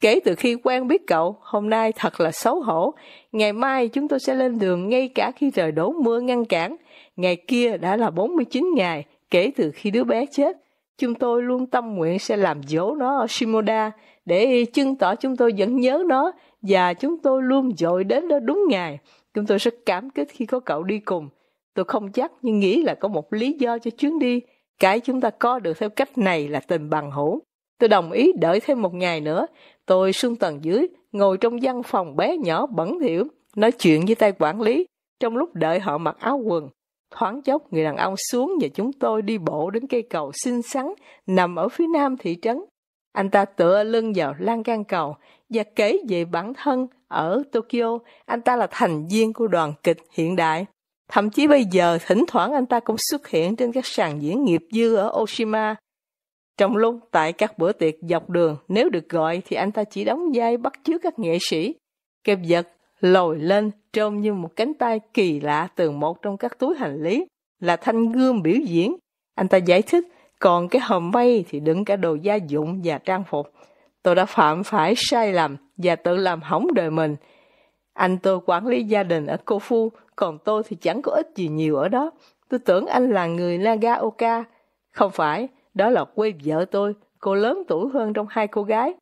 Kể từ khi quen biết cậu, hôm nay thật là xấu hổ. Ngày mai chúng tôi sẽ lên đường ngay cả khi trời đổ mưa ngăn cản. Ngày kia đã là 49 ngày, kể từ khi đứa bé chết. Chúng tôi luôn tâm nguyện sẽ làm dỗ nó ở Shimoda để chứng tỏ chúng tôi vẫn nhớ nó và chúng tôi luôn dội đến đó đúng ngày. Chúng tôi rất cảm kích khi có cậu đi cùng. Tôi không chắc nhưng nghĩ là có một lý do cho chuyến đi. Cái chúng ta có được theo cách này là tình bằng hữu. Tôi đồng ý đợi thêm một ngày nữa. Tôi xuống tầng dưới, ngồi trong văn phòng bé nhỏ bẩn thỉu, nói chuyện với tay quản lý. Trong lúc đợi họ mặc áo quần, thoáng chốc người đàn ông xuống và chúng tôi đi bộ đến cây cầu xinh xắn nằm ở phía nam thị trấn. Anh ta tựa lưng vào lan can cầu và kể về bản thân ở Tokyo, anh ta là thành viên của đoàn kịch hiện đại. Thậm chí bây giờ, thỉnh thoảng anh ta cũng xuất hiện trên các sàn diễn nghiệp dư ở Oshima. Trong lúc tại các bữa tiệc dọc đường, nếu được gọi thì anh ta chỉ đóng vai bắt chước các nghệ sĩ. Kẹp giật, lồi lên, trông như một cánh tay kỳ lạ từ một trong các túi hành lý, là thanh gươm biểu diễn. Anh ta giải thích, còn cái hòm bay thì đựng cả đồ gia dụng và trang phục. Tôi đã phạm phải sai lầm, và tự làm hỏng đời mình. Anh tôi quản lý gia đình ở Cô Phu, còn tôi thì chẳng có ích gì nhiều ở đó. Tôi tưởng anh là người Nagaoka. Không phải, đó là quê vợ tôi, cô lớn tuổi hơn trong hai cô gái.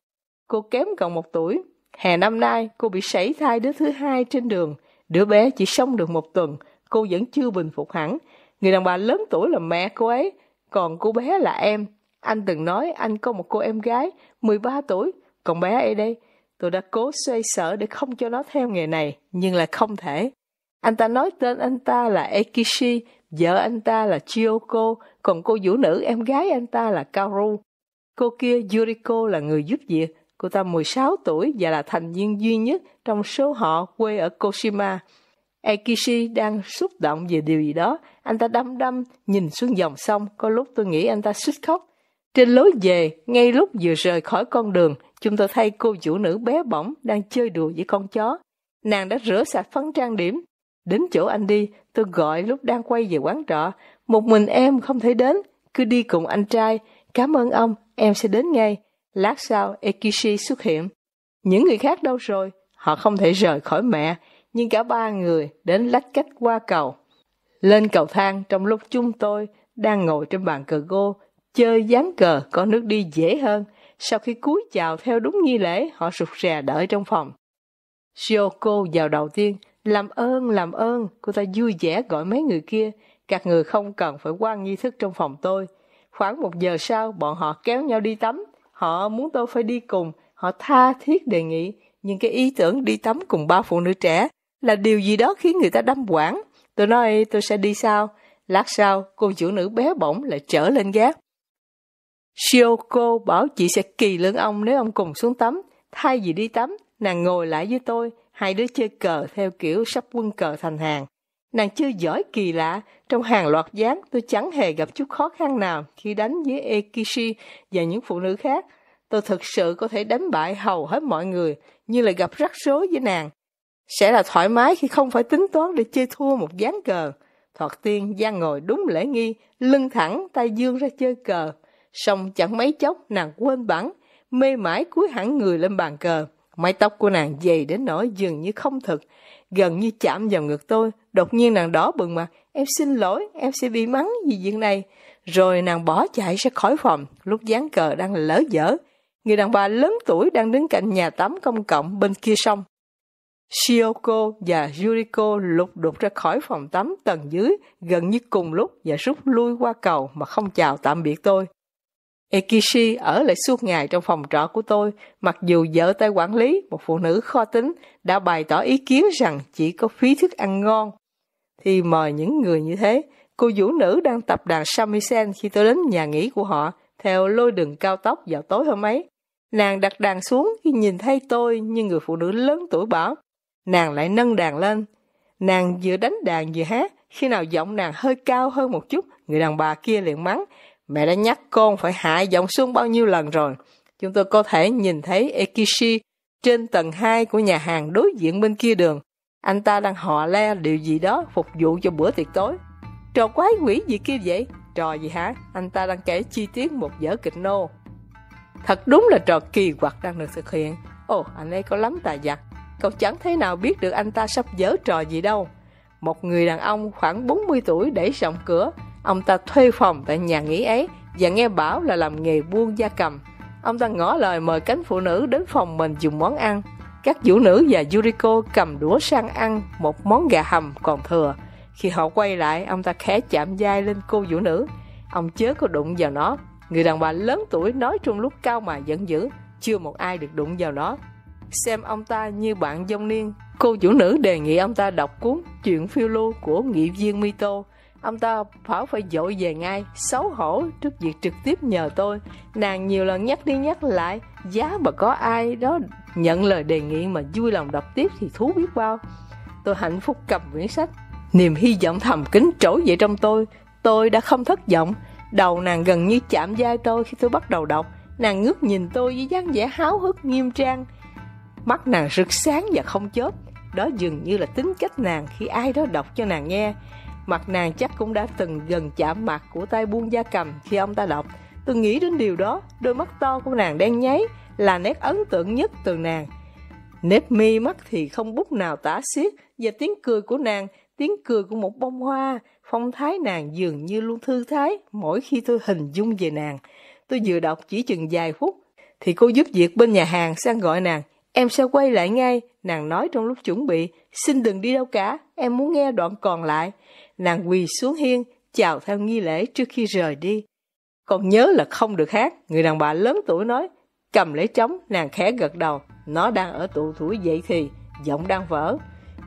Cô kém còn một tuổi. Hè năm nay, cô bị sảy thai đứa thứ hai trên đường. Đứa bé chỉ sống được một tuần, cô vẫn chưa bình phục hẳn. Người đàn bà lớn tuổi là mẹ cô ấy, còn cô bé là em. Anh từng nói anh có một cô em gái, 13 tuổi, còn bé ấy đây, Tôi đã cố xoay sở để không cho nó theo nghề này, nhưng là không thể. Anh ta nói tên anh ta là Ekishi, vợ anh ta là Chiyoko, còn cô vũ nữ em gái anh ta là Kaoru. Cô kia Yuriko là người giúp việc, cô ta 16 tuổi và là thành viên duy nhất trong số họ quê ở Koshima. Ekishi đang xúc động về điều gì đó, anh ta đăm đăm nhìn xuống dòng sông, có lúc tôi nghĩ anh ta suýt khóc, trên lối về, ngay lúc vừa rời khỏi con đường, chúng tôi thấy cô chủ nữ bé bỏng đang chơi đùa với con chó. Nàng đã rửa sạch phấn trang điểm. Đến chỗ anh đi, tôi gọi lúc đang quay về quán trọ. Một mình em không thể đến, cứ đi cùng anh trai. Cảm ơn ông, em sẽ đến ngay. Lát sau, Ekishi xuất hiện. Những người khác đâu rồi? Họ không thể rời khỏi mẹ, nhưng cả ba người đến lách cách qua cầu. Lên cầu thang trong lúc chúng tôi đang ngồi trên bàn cờ gô, Chơi dán cờ có nước đi dễ hơn. Sau khi cúi chào theo đúng nghi lễ, họ sụt rè đợi trong phòng. Shioko vào đầu tiên, làm ơn, làm ơn, cô ta vui vẻ gọi mấy người kia. Các người không cần phải quan nghi thức trong phòng tôi. Khoảng một giờ sau, bọn họ kéo nhau đi tắm. Họ muốn tôi phải đi cùng, họ tha thiết đề nghị. Nhưng cái ý tưởng đi tắm cùng ba phụ nữ trẻ là điều gì đó khiến người ta đâm quảng. Tôi nói tôi sẽ đi sao? Lát sau, cô chủ nữ bé bỏng lại trở lên gác. Shioko bảo chị sẽ kỳ lưng ông nếu ông cùng xuống tắm. Thay vì đi tắm, nàng ngồi lại với tôi, hai đứa chơi cờ theo kiểu sắp quân cờ thành hàng. Nàng chơi giỏi kỳ lạ, trong hàng loạt gián tôi chẳng hề gặp chút khó khăn nào khi đánh với Ekishi và những phụ nữ khác. Tôi thực sự có thể đánh bại hầu hết mọi người, nhưng lại gặp rắc rối với nàng. Sẽ là thoải mái khi không phải tính toán để chơi thua một gián cờ. Thoạt tiên, Giang ngồi đúng lễ nghi, lưng thẳng, tay dương ra chơi cờ, song chẳng mấy chốc nàng quên bẵng, mê mải cúi hẳn người lên bàn cờ. Mái tóc của nàng dày đến nỗi dường như không thực, gần như chạm vào ngực tôi. Đột nhiên nàng đỏ bừng mặt, em xin lỗi, em sẽ bị mắng vì chuyện này. Rồi nàng bỏ chạy ra khỏi phòng, lúc dáng cờ đang lỡ dở. Người đàn bà lớn tuổi đang đứng cạnh nhà tắm công cộng bên kia sông. Shioko và Yuriko lục đục ra khỏi phòng tắm tầng dưới gần như cùng lúc và rút lui qua cầu mà không chào tạm biệt tôi. Ekishi ở lại suốt ngày trong phòng trọ của tôi, mặc dù vợ tay quản lý, một phụ nữ kho tính, đã bày tỏ ý kiến rằng chỉ có phí thức ăn ngon. Thì mời những người như thế, cô vũ nữ đang tập đàn samisen khi tôi đến nhà nghỉ của họ, theo lôi đường cao tốc vào tối hôm ấy. Nàng đặt đàn xuống khi nhìn thấy tôi như người phụ nữ lớn tuổi bảo. Nàng lại nâng đàn lên. Nàng vừa đánh đàn vừa hát, khi nào giọng nàng hơi cao hơn một chút, người đàn bà kia liền mắng. Mẹ đã nhắc con phải hạ giọng xuống bao nhiêu lần rồi. Chúng tôi có thể nhìn thấy Ekishi trên tầng 2 của nhà hàng đối diện bên kia đường. Anh ta đang hò le điều gì đó phục vụ cho bữa tiệc tối. Trò quái quỷ gì kia vậy? Trò gì hả? Anh ta đang kể chi tiết một vở kịch nô. Thật đúng là trò kỳ quặc đang được thực hiện. Ồ, anh ấy có lắm tài giặc. Cậu chẳng thế nào biết được anh ta sắp dở trò gì đâu. Một người đàn ông khoảng 40 tuổi đẩy rộng cửa, Ông ta thuê phòng tại nhà nghỉ ấy và nghe bảo là làm nghề buôn gia cầm. Ông ta ngỏ lời mời cánh phụ nữ đến phòng mình dùng món ăn. Các vũ nữ và Yuriko cầm đũa sang ăn một món gà hầm còn thừa. Khi họ quay lại, ông ta khẽ chạm vai lên cô vũ nữ. Ông chớ có đụng vào nó. Người đàn bà lớn tuổi nói trong lúc cao mà giận dữ. Chưa một ai được đụng vào nó. Xem ông ta như bạn dông niên. Cô vũ nữ đề nghị ông ta đọc cuốn Chuyện phiêu lưu của nghị viên Mito. Ông ta phải phải dội về ngay Xấu hổ trước việc trực tiếp nhờ tôi Nàng nhiều lần nhắc đi nhắc lại Giá mà có ai đó nhận lời đề nghị Mà vui lòng đọc tiếp thì thú biết bao Tôi hạnh phúc cầm quyển sách Niềm hy vọng thầm kín trỗi dậy trong tôi Tôi đã không thất vọng Đầu nàng gần như chạm vai tôi khi tôi bắt đầu đọc Nàng ngước nhìn tôi với dáng vẻ háo hức nghiêm trang Mắt nàng rực sáng và không chớp Đó dường như là tính cách nàng khi ai đó đọc cho nàng nghe Mặt nàng chắc cũng đã từng gần chạm mặt của tay buông da cầm khi ông ta đọc. Tôi nghĩ đến điều đó, đôi mắt to của nàng đen nháy là nét ấn tượng nhất từ nàng. Nếp mi mắt thì không bút nào tả xiết và tiếng cười của nàng, tiếng cười của một bông hoa, phong thái nàng dường như luôn thư thái mỗi khi tôi hình dung về nàng. Tôi vừa đọc chỉ chừng vài phút, thì cô giúp việc bên nhà hàng sang gọi nàng. Em sẽ quay lại ngay, nàng nói trong lúc chuẩn bị, xin đừng đi đâu cả, em muốn nghe đoạn còn lại nàng quỳ xuống hiên, chào theo nghi lễ trước khi rời đi. Còn nhớ là không được hát, người đàn bà lớn tuổi nói, cầm lấy trống, nàng khẽ gật đầu, nó đang ở tụ tuổi dậy thì, giọng đang vỡ.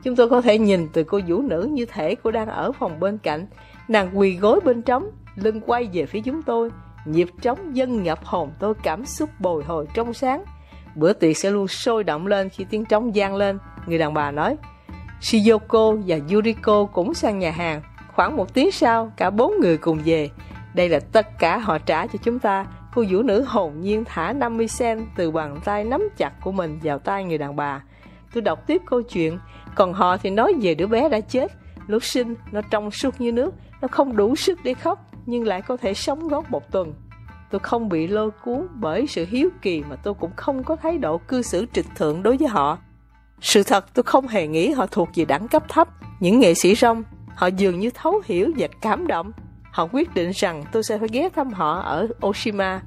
Chúng tôi có thể nhìn từ cô vũ nữ như thể cô đang ở phòng bên cạnh, nàng quỳ gối bên trống, lưng quay về phía chúng tôi, nhịp trống dâng ngập hồn tôi cảm xúc bồi hồi trong sáng. Bữa tiệc sẽ luôn sôi động lên khi tiếng trống gian lên, người đàn bà nói, Shiyoko và Yuriko cũng sang nhà hàng. Khoảng một tiếng sau, cả bốn người cùng về. Đây là tất cả họ trả cho chúng ta. Cô vũ nữ hồn nhiên thả 50 sen từ bàn tay nắm chặt của mình vào tay người đàn bà. Tôi đọc tiếp câu chuyện, còn họ thì nói về đứa bé đã chết. Lúc sinh, nó trong suốt như nước, nó không đủ sức để khóc, nhưng lại có thể sống gót một tuần. Tôi không bị lôi cuốn bởi sự hiếu kỳ mà tôi cũng không có thái độ cư xử trịch thượng đối với họ. Sự thật tôi không hề nghĩ họ thuộc về đẳng cấp thấp, những nghệ sĩ rong, họ dường như thấu hiểu và cảm động. Họ quyết định rằng tôi sẽ phải ghé thăm họ ở Oshima.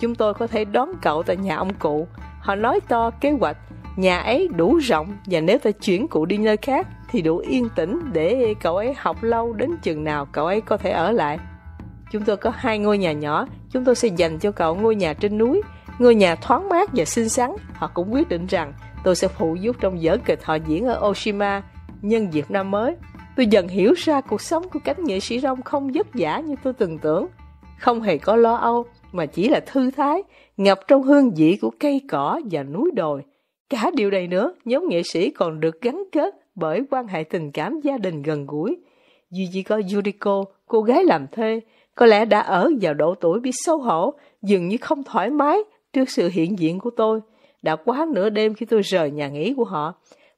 Chúng tôi có thể đón cậu tại nhà ông cụ. Họ nói to kế hoạch, nhà ấy đủ rộng và nếu ta chuyển cụ đi nơi khác thì đủ yên tĩnh để cậu ấy học lâu đến chừng nào cậu ấy có thể ở lại. Chúng tôi có hai ngôi nhà nhỏ, chúng tôi sẽ dành cho cậu ngôi nhà trên núi, ngôi nhà thoáng mát và xinh xắn. Họ cũng quyết định rằng tôi sẽ phụ giúp trong vở kịch họ diễn ở Oshima nhân dịp năm mới. Tôi dần hiểu ra cuộc sống của cánh nghệ sĩ rong không vất vả như tôi từng tưởng, không hề có lo âu mà chỉ là thư thái, ngập trong hương vị của cây cỏ và núi đồi. Cả điều này nữa, nhóm nghệ sĩ còn được gắn kết bởi quan hệ tình cảm gia đình gần gũi. Duy chỉ có Yuriko, cô gái làm thuê, có lẽ đã ở vào độ tuổi bị xấu hổ, dường như không thoải mái trước sự hiện diện của tôi. Đã quá nửa đêm khi tôi rời nhà nghỉ của họ.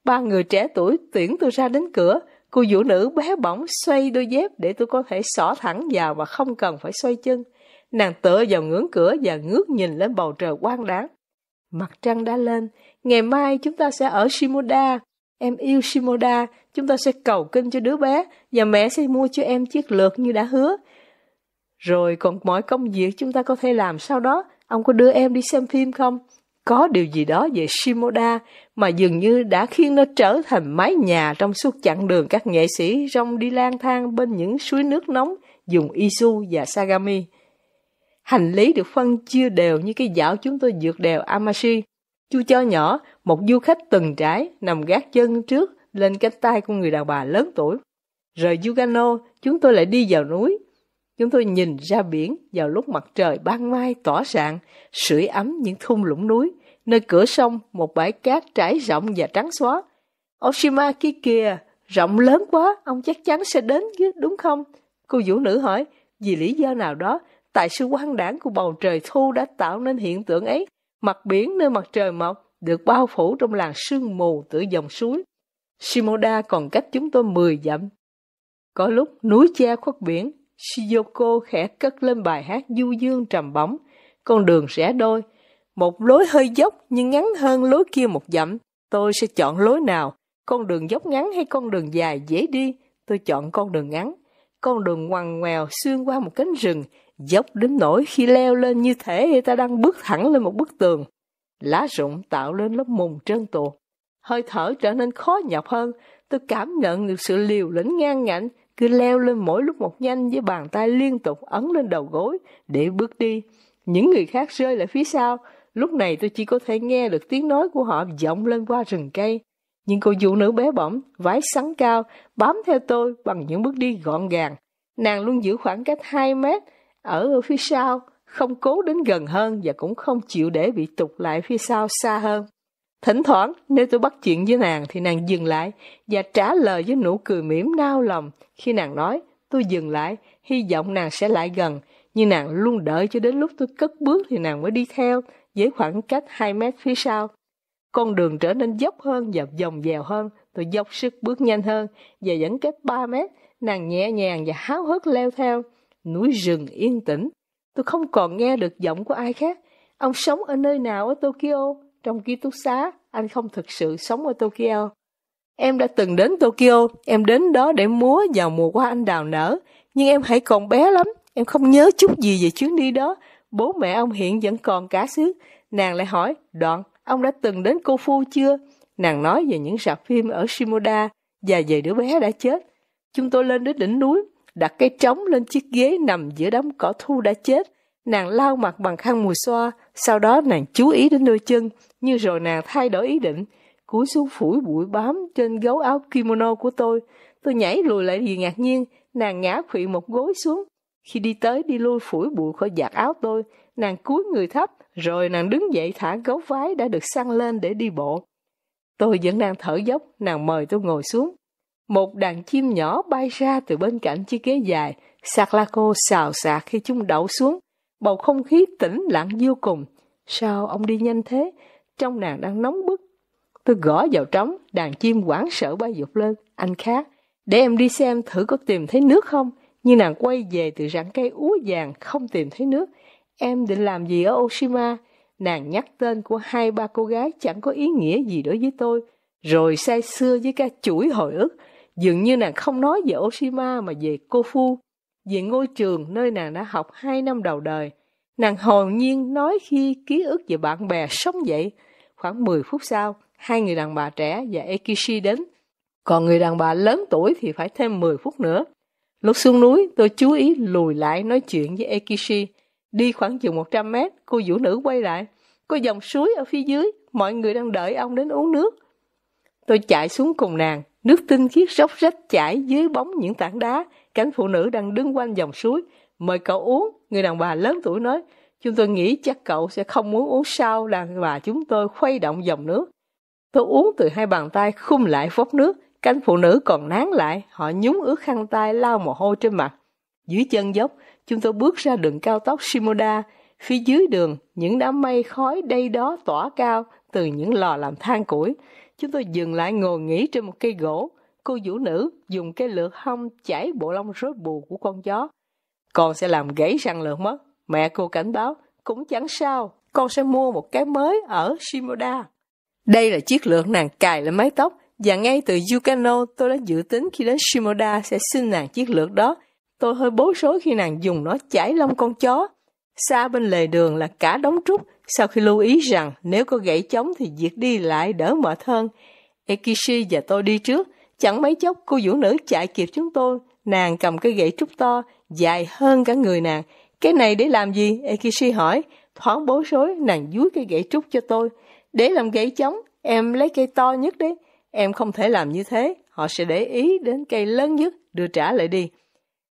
Ba người trẻ tuổi tiễn tôi ra đến cửa. Cô vũ nữ bé bỏng xoay đôi dép để tôi có thể xỏ thẳng vào mà không cần phải xoay chân. Nàng tựa vào ngưỡng cửa và ngước nhìn lên bầu trời quang đáng. Mặt trăng đã lên, ngày mai chúng ta sẽ ở Shimoda. Em yêu Shimoda, chúng ta sẽ cầu kinh cho đứa bé và mẹ sẽ mua cho em chiếc lược như đã hứa. Rồi còn mọi công việc chúng ta có thể làm sau đó, ông có đưa em đi xem phim không? Có điều gì đó về Shimoda mà dường như đã khiến nó trở thành mái nhà trong suốt chặng đường các nghệ sĩ rong đi lang thang bên những suối nước nóng dùng Isu và Sagami. Hành lý được phân chia đều như cái dạo chúng tôi dược đèo Amashi. chú cho nhỏ, một du khách từng trái nằm gác chân trước lên cánh tay của người đàn bà lớn tuổi. Rời Yugano, chúng tôi lại đi vào núi, Chúng tôi nhìn ra biển vào lúc mặt trời ban mai tỏa sáng, sưởi ấm những thung lũng núi, nơi cửa sông một bãi cát trải rộng và trắng xóa. Oshima kia kìa, rộng lớn quá, ông chắc chắn sẽ đến chứ, đúng không? Cô vũ nữ hỏi, vì lý do nào đó, tại sự quan đảng của bầu trời thu đã tạo nên hiện tượng ấy. Mặt biển nơi mặt trời mọc được bao phủ trong làn sương mù từ dòng suối. Shimoda còn cách chúng tôi 10 dặm. Có lúc núi che khuất biển, Shiyoko khẽ cất lên bài hát du dương trầm bóng. Con đường rẽ đôi, một lối hơi dốc nhưng ngắn hơn lối kia một dặm. Tôi sẽ chọn lối nào? Con đường dốc ngắn hay con đường dài dễ đi? Tôi chọn con đường ngắn. Con đường ngoằn ngoèo xuyên qua một cánh rừng, dốc đến nỗi khi leo lên như thể ta đang bước thẳng lên một bức tường. Lá rụng tạo lên lớp mùng trơn tuột. Hơi thở trở nên khó nhọc hơn, tôi cảm nhận được sự liều lĩnh ngang ngạnh, cứ leo lên mỗi lúc một nhanh với bàn tay liên tục ấn lên đầu gối để bước đi. Những người khác rơi lại phía sau, lúc này tôi chỉ có thể nghe được tiếng nói của họ vọng lên qua rừng cây. Nhưng cô phụ nữ bé bỏng, vái sắn cao, bám theo tôi bằng những bước đi gọn gàng. Nàng luôn giữ khoảng cách 2 mét ở phía sau, không cố đến gần hơn và cũng không chịu để bị tụt lại phía sau xa hơn. Thỉnh thoảng, nếu tôi bắt chuyện với nàng thì nàng dừng lại và trả lời với nụ cười mỉm đau lòng. Khi nàng nói, tôi dừng lại, hy vọng nàng sẽ lại gần. Nhưng nàng luôn đợi cho đến lúc tôi cất bước thì nàng mới đi theo, với khoảng cách 2 mét phía sau. Con đường trở nên dốc hơn và vòng dèo hơn, tôi dốc sức bước nhanh hơn và dẫn cách 3 mét, nàng nhẹ nhàng và háo hức leo theo. Núi rừng yên tĩnh, tôi không còn nghe được giọng của ai khác. Ông sống ở nơi nào ở Tokyo? trong ký túc xá, anh không thực sự sống ở Tokyo. Em đã từng đến Tokyo, em đến đó để múa vào mùa hoa anh đào nở, nhưng em hãy còn bé lắm, em không nhớ chút gì về chuyến đi đó. Bố mẹ ông hiện vẫn còn cá xứ Nàng lại hỏi, đoạn, ông đã từng đến Kofu chưa? Nàng nói về những rạp phim ở Shimoda và về đứa bé đã chết. Chúng tôi lên đến đỉnh núi, đặt cây trống lên chiếc ghế nằm giữa đám cỏ thu đã chết. Nàng lau mặt bằng khăn mùi xoa, sau đó nàng chú ý đến đôi chân. Nhưng rồi nàng thay đổi ý định, cúi xuống phủi bụi bám trên gấu áo kimono của tôi. Tôi nhảy lùi lại vì ngạc nhiên, nàng ngã khuỵu một gối xuống. Khi đi tới đi lui phủi bụi khỏi giặt áo tôi, nàng cúi người thấp, rồi nàng đứng dậy thả gấu váy đã được săn lên để đi bộ. Tôi vẫn đang thở dốc, nàng mời tôi ngồi xuống. Một đàn chim nhỏ bay ra từ bên cạnh chiếc ghế dài, sạc la cô xào xạc khi chúng đậu xuống. Bầu không khí tĩnh lặng vô cùng. Sao ông đi nhanh thế? trong nàng đang nóng bức. Tôi gõ vào trống, đàn chim quảng sợ bay dục lên. Anh khác, để em đi xem thử có tìm thấy nước không. Nhưng nàng quay về từ rặng cây úa vàng, không tìm thấy nước. Em định làm gì ở Oshima? Nàng nhắc tên của hai ba cô gái chẳng có ý nghĩa gì đối với tôi. Rồi say xưa với ca chuỗi hồi ức. Dường như nàng không nói về Oshima mà về cô Phu, về ngôi trường nơi nàng đã học hai năm đầu đời. Nàng hồn nhiên nói khi ký ức về bạn bè sống dậy, Khoảng 10 phút sau, hai người đàn bà trẻ và Ekishi đến. Còn người đàn bà lớn tuổi thì phải thêm 10 phút nữa. Lúc xuống núi, tôi chú ý lùi lại nói chuyện với Ekishi. Đi khoảng chừng 100 mét, cô vũ nữ quay lại. Có dòng suối ở phía dưới, mọi người đang đợi ông đến uống nước. Tôi chạy xuống cùng nàng, nước tinh khiết róc rách chảy dưới bóng những tảng đá. Cánh phụ nữ đang đứng quanh dòng suối. Mời cậu uống, người đàn bà lớn tuổi nói. Chúng tôi nghĩ chắc cậu sẽ không muốn uống sau là bà chúng tôi khuấy động dòng nước. Tôi uống từ hai bàn tay khung lại phốc nước, cánh phụ nữ còn nán lại, họ nhúng ướt khăn tay lau mồ hôi trên mặt. Dưới chân dốc, chúng tôi bước ra đường cao tốc Shimoda, phía dưới đường những đám mây khói đây đó tỏa cao từ những lò làm than củi. Chúng tôi dừng lại ngồi nghỉ trên một cây gỗ, cô vũ nữ dùng cái lược hông chảy bộ lông rối bù của con chó. Còn sẽ làm gãy răng lược mất. Mẹ cô cảnh báo, cũng chẳng sao, con sẽ mua một cái mới ở Shimoda. Đây là chiếc lược nàng cài lên mái tóc, và ngay từ Yukano tôi đã dự tính khi đến Shimoda sẽ xin nàng chiếc lược đó. Tôi hơi bối rối khi nàng dùng nó chải lông con chó. Xa bên lề đường là cả đống trúc, sau khi lưu ý rằng nếu có gãy chống thì việc đi lại đỡ mệt hơn. Ekishi và tôi đi trước, chẳng mấy chốc cô vũ nữ chạy kịp chúng tôi. Nàng cầm cái gậy trúc to, dài hơn cả người nàng, cái này để làm gì? Ekishi hỏi. Thoáng bối rối, nàng dúi cây gậy trúc cho tôi. Để làm gậy chống, em lấy cây to nhất đi. Em không thể làm như thế. Họ sẽ để ý đến cây lớn nhất, đưa trả lại đi.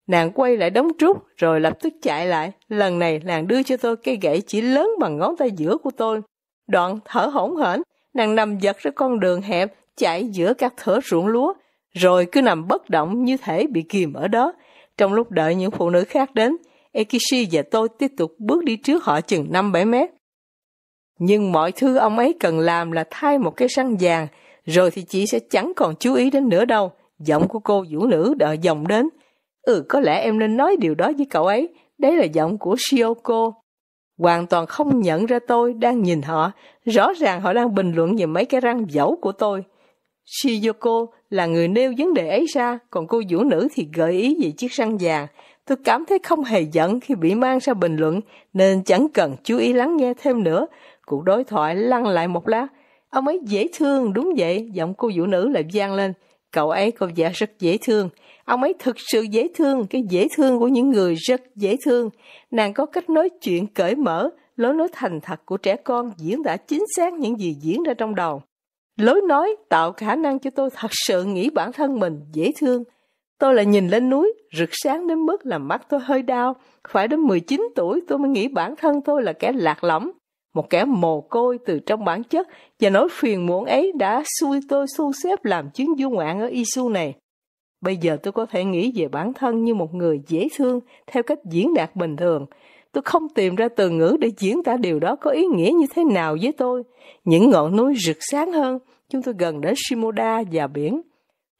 Nàng quay lại đống trúc, rồi lập tức chạy lại. Lần này, nàng đưa cho tôi cây gậy chỉ lớn bằng ngón tay giữa của tôi. Đoạn thở hổn hển, nàng nằm giật ra con đường hẹp, chạy giữa các thửa ruộng lúa, rồi cứ nằm bất động như thể bị kìm ở đó. Trong lúc đợi những phụ nữ khác đến, Ekishi và tôi tiếp tục bước đi trước họ chừng 5-7 mét. Nhưng mọi thứ ông ấy cần làm là thay một cái răng vàng, rồi thì chị sẽ chẳng còn chú ý đến nữa đâu. Giọng của cô vũ nữ đợi dòng đến. Ừ, có lẽ em nên nói điều đó với cậu ấy. Đấy là giọng của Shioko. Hoàn toàn không nhận ra tôi đang nhìn họ. Rõ ràng họ đang bình luận về mấy cái răng dẫu của tôi. Shiyoko là người nêu vấn đề ấy ra, còn cô vũ nữ thì gợi ý về chiếc răng vàng. Tôi cảm thấy không hề giận khi bị mang ra bình luận, nên chẳng cần chú ý lắng nghe thêm nữa. Cuộc đối thoại lăn lại một lát. Ông ấy dễ thương, đúng vậy, giọng cô vũ nữ lại vang lên. Cậu ấy có vẻ rất dễ thương. Ông ấy thực sự dễ thương, cái dễ thương của những người rất dễ thương. Nàng có cách nói chuyện cởi mở, lối nói thành thật của trẻ con diễn tả chính xác những gì diễn ra trong đầu. Lối nói tạo khả năng cho tôi thật sự nghĩ bản thân mình dễ thương, Tôi lại nhìn lên núi, rực sáng đến mức làm mắt tôi hơi đau. Phải đến 19 tuổi tôi mới nghĩ bản thân tôi là kẻ lạc lõng, một kẻ mồ côi từ trong bản chất và nỗi phiền muộn ấy đã xui tôi xu xếp làm chuyến du ngoạn ở Isu này. Bây giờ tôi có thể nghĩ về bản thân như một người dễ thương theo cách diễn đạt bình thường. Tôi không tìm ra từ ngữ để diễn tả điều đó có ý nghĩa như thế nào với tôi. Những ngọn núi rực sáng hơn, chúng tôi gần đến Shimoda và biển.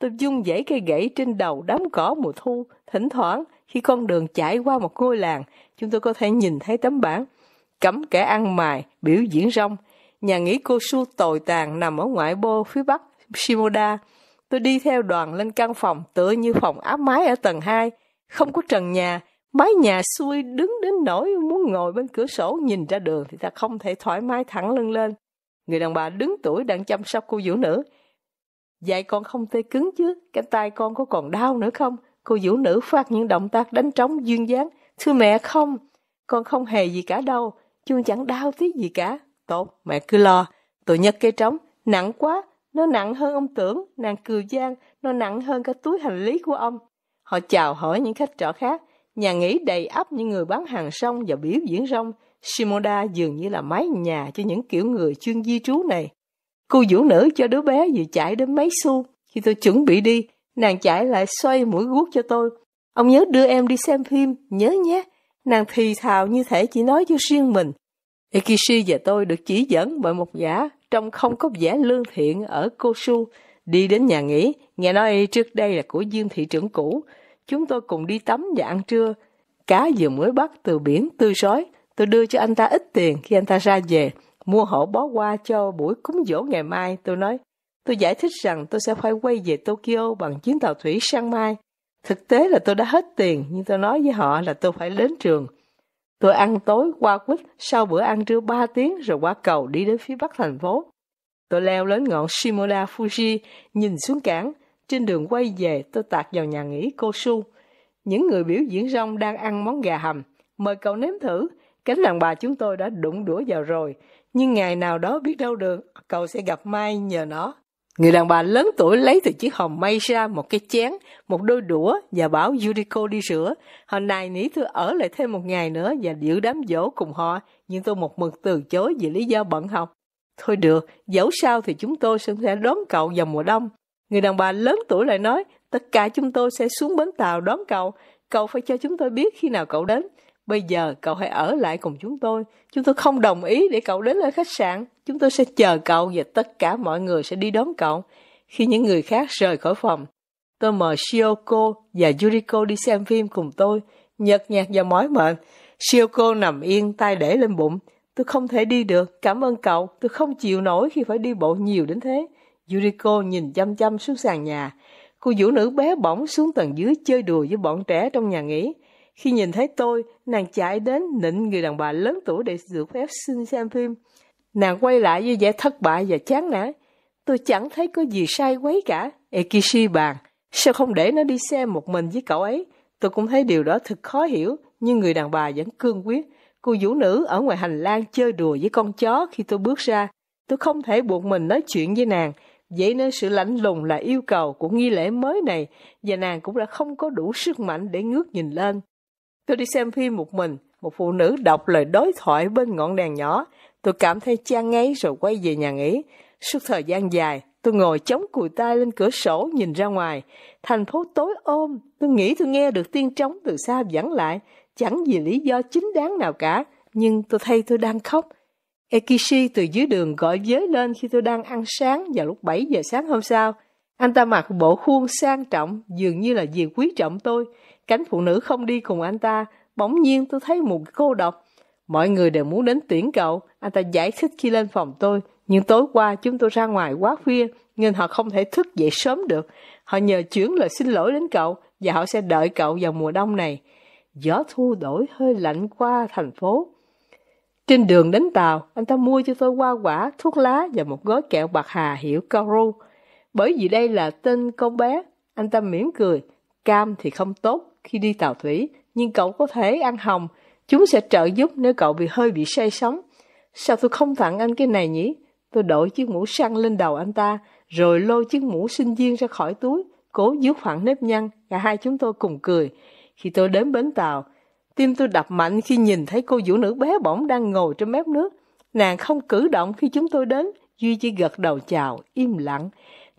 Tôi dung dãy cây gậy trên đầu đám cỏ mùa thu. Thỉnh thoảng, khi con đường chạy qua một ngôi làng, chúng tôi có thể nhìn thấy tấm bảng cấm kẻ ăn mài, biểu diễn rong. Nhà nghỉ cô su tồi tàn nằm ở ngoại bô phía bắc Shimoda. Tôi đi theo đoàn lên căn phòng tựa như phòng áp mái ở tầng 2. Không có trần nhà, mái nhà xuôi đứng đến nỗi muốn ngồi bên cửa sổ nhìn ra đường thì ta không thể thoải mái thẳng lưng lên. Người đàn bà đứng tuổi đang chăm sóc cô vũ nữ. Vậy con không tê cứng chứ, cánh tay con có còn đau nữa không? Cô vũ nữ phát những động tác đánh trống duyên dáng. Thưa mẹ không, con không hề gì cả đâu, chuông chẳng đau tí gì cả. Tốt, mẹ cứ lo. Tôi nhấc cây trống, nặng quá, nó nặng hơn ông tưởng, nàng cười gian, nó nặng hơn cả túi hành lý của ông. Họ chào hỏi những khách trọ khác, nhà nghỉ đầy ắp những người bán hàng rong và biểu diễn rong. Shimoda dường như là mái nhà cho những kiểu người chuyên di trú này. Cô vũ nữ cho đứa bé vừa chạy đến mấy xu. Khi tôi chuẩn bị đi, nàng chạy lại xoay mũi guốc cho tôi. Ông nhớ đưa em đi xem phim, nhớ nhé. Nàng thì thào như thể chỉ nói cho riêng mình. Ekishi và tôi được chỉ dẫn bởi một gã trông không có vẻ lương thiện ở Kosu đi đến nhà nghỉ, nghe nói trước đây là của Dương thị trưởng cũ. Chúng tôi cùng đi tắm và ăn trưa. Cá vừa mới bắt từ biển tươi sói tôi đưa cho anh ta ít tiền khi anh ta ra về. Mua hộ bó qua cho buổi cúng dỗ ngày mai, tôi nói. Tôi giải thích rằng tôi sẽ phải quay về Tokyo bằng chuyến tàu thủy sang mai. Thực tế là tôi đã hết tiền, nhưng tôi nói với họ là tôi phải đến trường. Tôi ăn tối qua quýt, sau bữa ăn trưa 3 tiếng rồi qua cầu đi đến phía bắc thành phố. Tôi leo lên ngọn Shimoda Fuji, nhìn xuống cảng. Trên đường quay về, tôi tạt vào nhà nghỉ Kosu. Những người biểu diễn rong đang ăn món gà hầm. Mời cậu nếm thử. Cánh đàn bà chúng tôi đã đụng đũa vào rồi nhưng ngày nào đó biết đâu được, cậu sẽ gặp Mai nhờ nó. Người đàn bà lớn tuổi lấy từ chiếc hòm may ra một cái chén, một đôi đũa và bảo Yuriko đi rửa. Họ này nỉ tôi ở lại thêm một ngày nữa và giữ đám dỗ cùng họ, nhưng tôi một mực từ chối vì lý do bận học. Thôi được, dẫu sao thì chúng tôi sẽ đón cậu vào mùa đông. Người đàn bà lớn tuổi lại nói, tất cả chúng tôi sẽ xuống bến tàu đón cậu. Cậu phải cho chúng tôi biết khi nào cậu đến. Bây giờ cậu hãy ở lại cùng chúng tôi. Chúng tôi không đồng ý để cậu đến lại khách sạn. Chúng tôi sẽ chờ cậu và tất cả mọi người sẽ đi đón cậu. Khi những người khác rời khỏi phòng, tôi mời Shioko và Yuriko đi xem phim cùng tôi. nhợt nhạt và mỏi mệt. Shioko nằm yên, tay để lên bụng. Tôi không thể đi được, cảm ơn cậu. Tôi không chịu nổi khi phải đi bộ nhiều đến thế. Yuriko nhìn chăm chăm xuống sàn nhà. Cô vũ nữ bé bỏng xuống tầng dưới chơi đùa với bọn trẻ trong nhà nghỉ. Khi nhìn thấy tôi, nàng chạy đến nịnh người đàn bà lớn tuổi để được phép xin xem phim. Nàng quay lại với vẻ thất bại và chán nản. Tôi chẳng thấy có gì sai quấy cả. Ekishi bàn, sao không để nó đi xem một mình với cậu ấy? Tôi cũng thấy điều đó thật khó hiểu, nhưng người đàn bà vẫn cương quyết. Cô vũ nữ ở ngoài hành lang chơi đùa với con chó khi tôi bước ra. Tôi không thể buộc mình nói chuyện với nàng. Vậy nên sự lạnh lùng là yêu cầu của nghi lễ mới này và nàng cũng đã không có đủ sức mạnh để ngước nhìn lên. Tôi đi xem phim một mình, một phụ nữ đọc lời đối thoại bên ngọn đèn nhỏ. Tôi cảm thấy chán ngấy rồi quay về nhà nghỉ. Suốt thời gian dài, tôi ngồi chống cùi tay lên cửa sổ nhìn ra ngoài. Thành phố tối ôm, tôi nghĩ tôi nghe được tiếng trống từ xa dẫn lại. Chẳng vì lý do chính đáng nào cả, nhưng tôi thấy tôi đang khóc. Ekishi từ dưới đường gọi giới lên khi tôi đang ăn sáng vào lúc 7 giờ sáng hôm sau. Anh ta mặc bộ khuôn sang trọng, dường như là việc quý trọng tôi cánh phụ nữ không đi cùng anh ta, bỗng nhiên tôi thấy một cô độc. Mọi người đều muốn đến tuyển cậu, anh ta giải thích khi lên phòng tôi, nhưng tối qua chúng tôi ra ngoài quá khuya nên họ không thể thức dậy sớm được. Họ nhờ chuyển lời xin lỗi đến cậu và họ sẽ đợi cậu vào mùa đông này. Gió thu đổi hơi lạnh qua thành phố. Trên đường đến tàu, anh ta mua cho tôi hoa quả, thuốc lá và một gói kẹo bạc hà hiệu Karu. Bởi vì đây là tên con bé, anh ta mỉm cười, cam thì không tốt, khi đi tàu thủy, nhưng cậu có thể ăn hồng. Chúng sẽ trợ giúp nếu cậu bị hơi bị say sóng. Sao tôi không tặng anh cái này nhỉ? Tôi đội chiếc mũ săn lên đầu anh ta, rồi lôi chiếc mũ sinh viên ra khỏi túi, cố giữ khoảng nếp nhăn, cả hai chúng tôi cùng cười. Khi tôi đến bến tàu, tim tôi đập mạnh khi nhìn thấy cô vũ nữ bé bỏng đang ngồi trên mép nước. Nàng không cử động khi chúng tôi đến, Duy chỉ gật đầu chào, im lặng.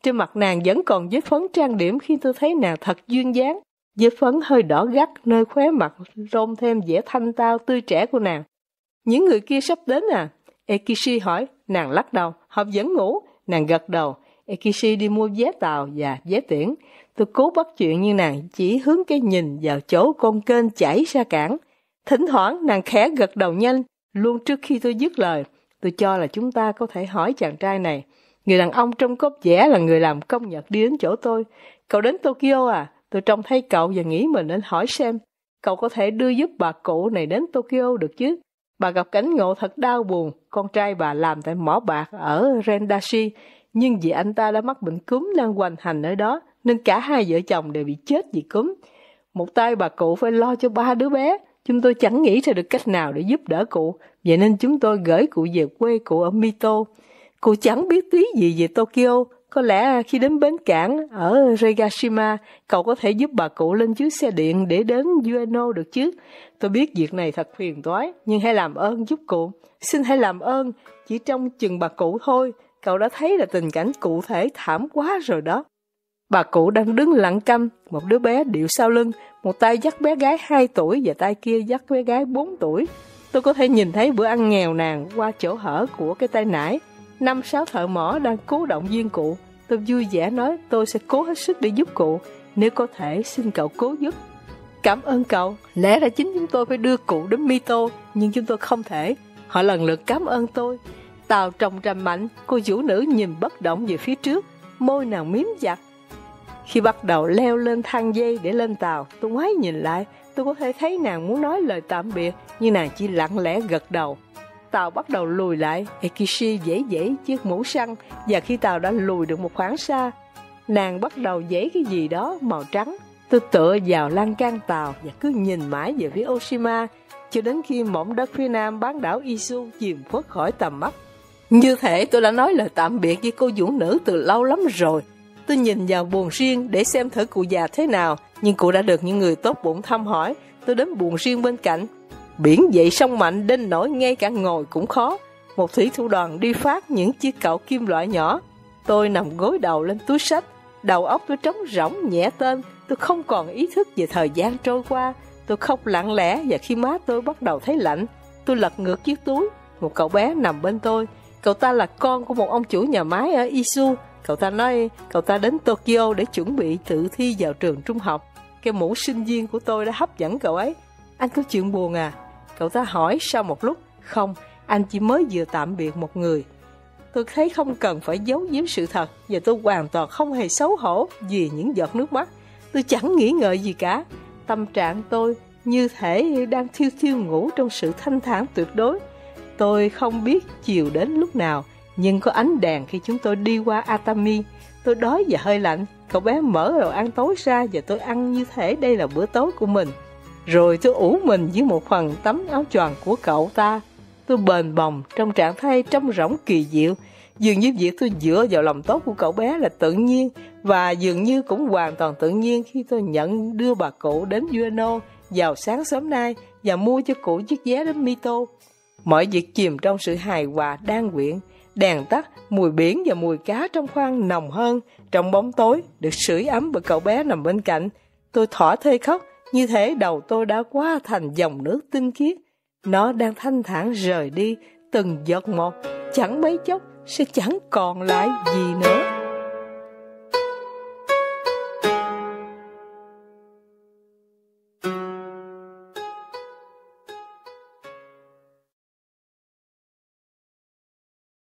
Trên mặt nàng vẫn còn vết phấn trang điểm khi tôi thấy nàng thật duyên dáng, Diệp Phấn hơi đỏ gắt nơi khóe mặt rôm thêm vẻ thanh tao tươi trẻ của nàng. Những người kia sắp đến à? Ekishi hỏi, nàng lắc đầu, họ vẫn ngủ, nàng gật đầu. Ekishi đi mua vé tàu và vé tiễn. Tôi cố bắt chuyện nhưng nàng chỉ hướng cái nhìn vào chỗ con kênh chảy ra cảng. Thỉnh thoảng nàng khẽ gật đầu nhanh, luôn trước khi tôi dứt lời. Tôi cho là chúng ta có thể hỏi chàng trai này. Người đàn ông trong cốc vẽ là người làm công nhật đi đến chỗ tôi. Cậu đến Tokyo à? Tôi trông thấy cậu và nghĩ mình nên hỏi xem cậu có thể đưa giúp bà cụ này đến Tokyo được chứ. Bà gặp cảnh ngộ thật đau buồn, con trai bà làm tại mỏ bạc ở Rendashi, nhưng vì anh ta đã mắc bệnh cúm lan hoành hành ở đó, nên cả hai vợ chồng đều bị chết vì cúm. Một tay bà cụ phải lo cho ba đứa bé, chúng tôi chẳng nghĩ ra được cách nào để giúp đỡ cụ, vậy nên chúng tôi gửi cụ về quê cụ ở Mito. Cô chẳng biết tí gì về Tokyo, có lẽ khi đến bến cảng ở Regashima, cậu có thể giúp bà cụ lên chiếc xe điện để đến Ueno được chứ? Tôi biết việc này thật phiền toái, nhưng hãy làm ơn giúp cụ. Xin hãy làm ơn, chỉ trong chừng bà cụ thôi, cậu đã thấy là tình cảnh cụ thể thảm quá rồi đó. Bà cụ đang đứng lặng câm, một đứa bé điệu sau lưng, một tay dắt bé gái 2 tuổi và tay kia dắt bé gái 4 tuổi. Tôi có thể nhìn thấy bữa ăn nghèo nàn qua chỗ hở của cái tay nải năm sáu thợ mỏ đang cố động viên cụ. Tôi vui vẻ nói tôi sẽ cố hết sức để giúp cụ. Nếu có thể, xin cậu cố giúp. Cảm ơn cậu. Lẽ ra chính chúng tôi phải đưa cụ đến Mito, nhưng chúng tôi không thể. Họ lần lượt cảm ơn tôi. Tàu trồng trầm mạnh, cô vũ nữ nhìn bất động về phía trước, môi nàng miếm chặt. Khi bắt đầu leo lên thang dây để lên tàu, tôi ngoái nhìn lại, tôi có thể thấy nàng muốn nói lời tạm biệt, nhưng nàng chỉ lặng lẽ gật đầu tàu bắt đầu lùi lại, Ekishi dễ dễ chiếc mũ săn và khi tàu đã lùi được một khoảng xa, nàng bắt đầu dễ cái gì đó màu trắng. Tôi tựa vào lan can tàu và cứ nhìn mãi về phía Oshima cho đến khi mỏm đất phía nam bán đảo Izu chìm khuất khỏi tầm mắt. Như thể tôi đã nói lời tạm biệt với cô dũng nữ từ lâu lắm rồi. Tôi nhìn vào buồn riêng để xem thử cụ già thế nào, nhưng cụ đã được những người tốt bụng thăm hỏi. Tôi đến buồn riêng bên cạnh Biển dậy sông mạnh đến nỗi ngay cả ngồi cũng khó. Một thủy thủ đoàn đi phát những chiếc cậu kim loại nhỏ. Tôi nằm gối đầu lên túi sách, đầu óc tôi trống rỗng nhẹ tên, tôi không còn ý thức về thời gian trôi qua. Tôi khóc lặng lẽ và khi má tôi bắt đầu thấy lạnh, tôi lật ngược chiếc túi. Một cậu bé nằm bên tôi, cậu ta là con của một ông chủ nhà máy ở Isu. Cậu ta nói cậu ta đến Tokyo để chuẩn bị tự thi vào trường trung học. Cái mũ sinh viên của tôi đã hấp dẫn cậu ấy anh có chuyện buồn à? Cậu ta hỏi sau một lúc. Không, anh chỉ mới vừa tạm biệt một người. Tôi thấy không cần phải giấu giếm sự thật và tôi hoàn toàn không hề xấu hổ vì những giọt nước mắt. Tôi chẳng nghĩ ngợi gì cả. Tâm trạng tôi như thể đang thiêu thiêu ngủ trong sự thanh thản tuyệt đối. Tôi không biết chiều đến lúc nào, nhưng có ánh đèn khi chúng tôi đi qua Atami. Tôi đói và hơi lạnh, cậu bé mở đồ ăn tối ra và tôi ăn như thể đây là bữa tối của mình. Rồi tôi ủ mình dưới một phần tấm áo choàng của cậu ta. Tôi bền bồng trong trạng thái trong rỗng kỳ diệu, dường như việc tôi dựa vào lòng tốt của cậu bé là tự nhiên và dường như cũng hoàn toàn tự nhiên khi tôi nhận đưa bà cụ đến Ueno vào sáng sớm nay và mua cho cụ chiếc vé đến Mito. Mọi việc chìm trong sự hài hòa đan quyện, đèn tắt, mùi biển và mùi cá trong khoang nồng hơn, trong bóng tối được sưởi ấm bởi cậu bé nằm bên cạnh. Tôi thỏa thê khóc như thế đầu tôi đã qua thành dòng nước tinh khiết. Nó đang thanh thản rời đi từng giọt một, chẳng mấy chốc sẽ chẳng còn lại gì nữa.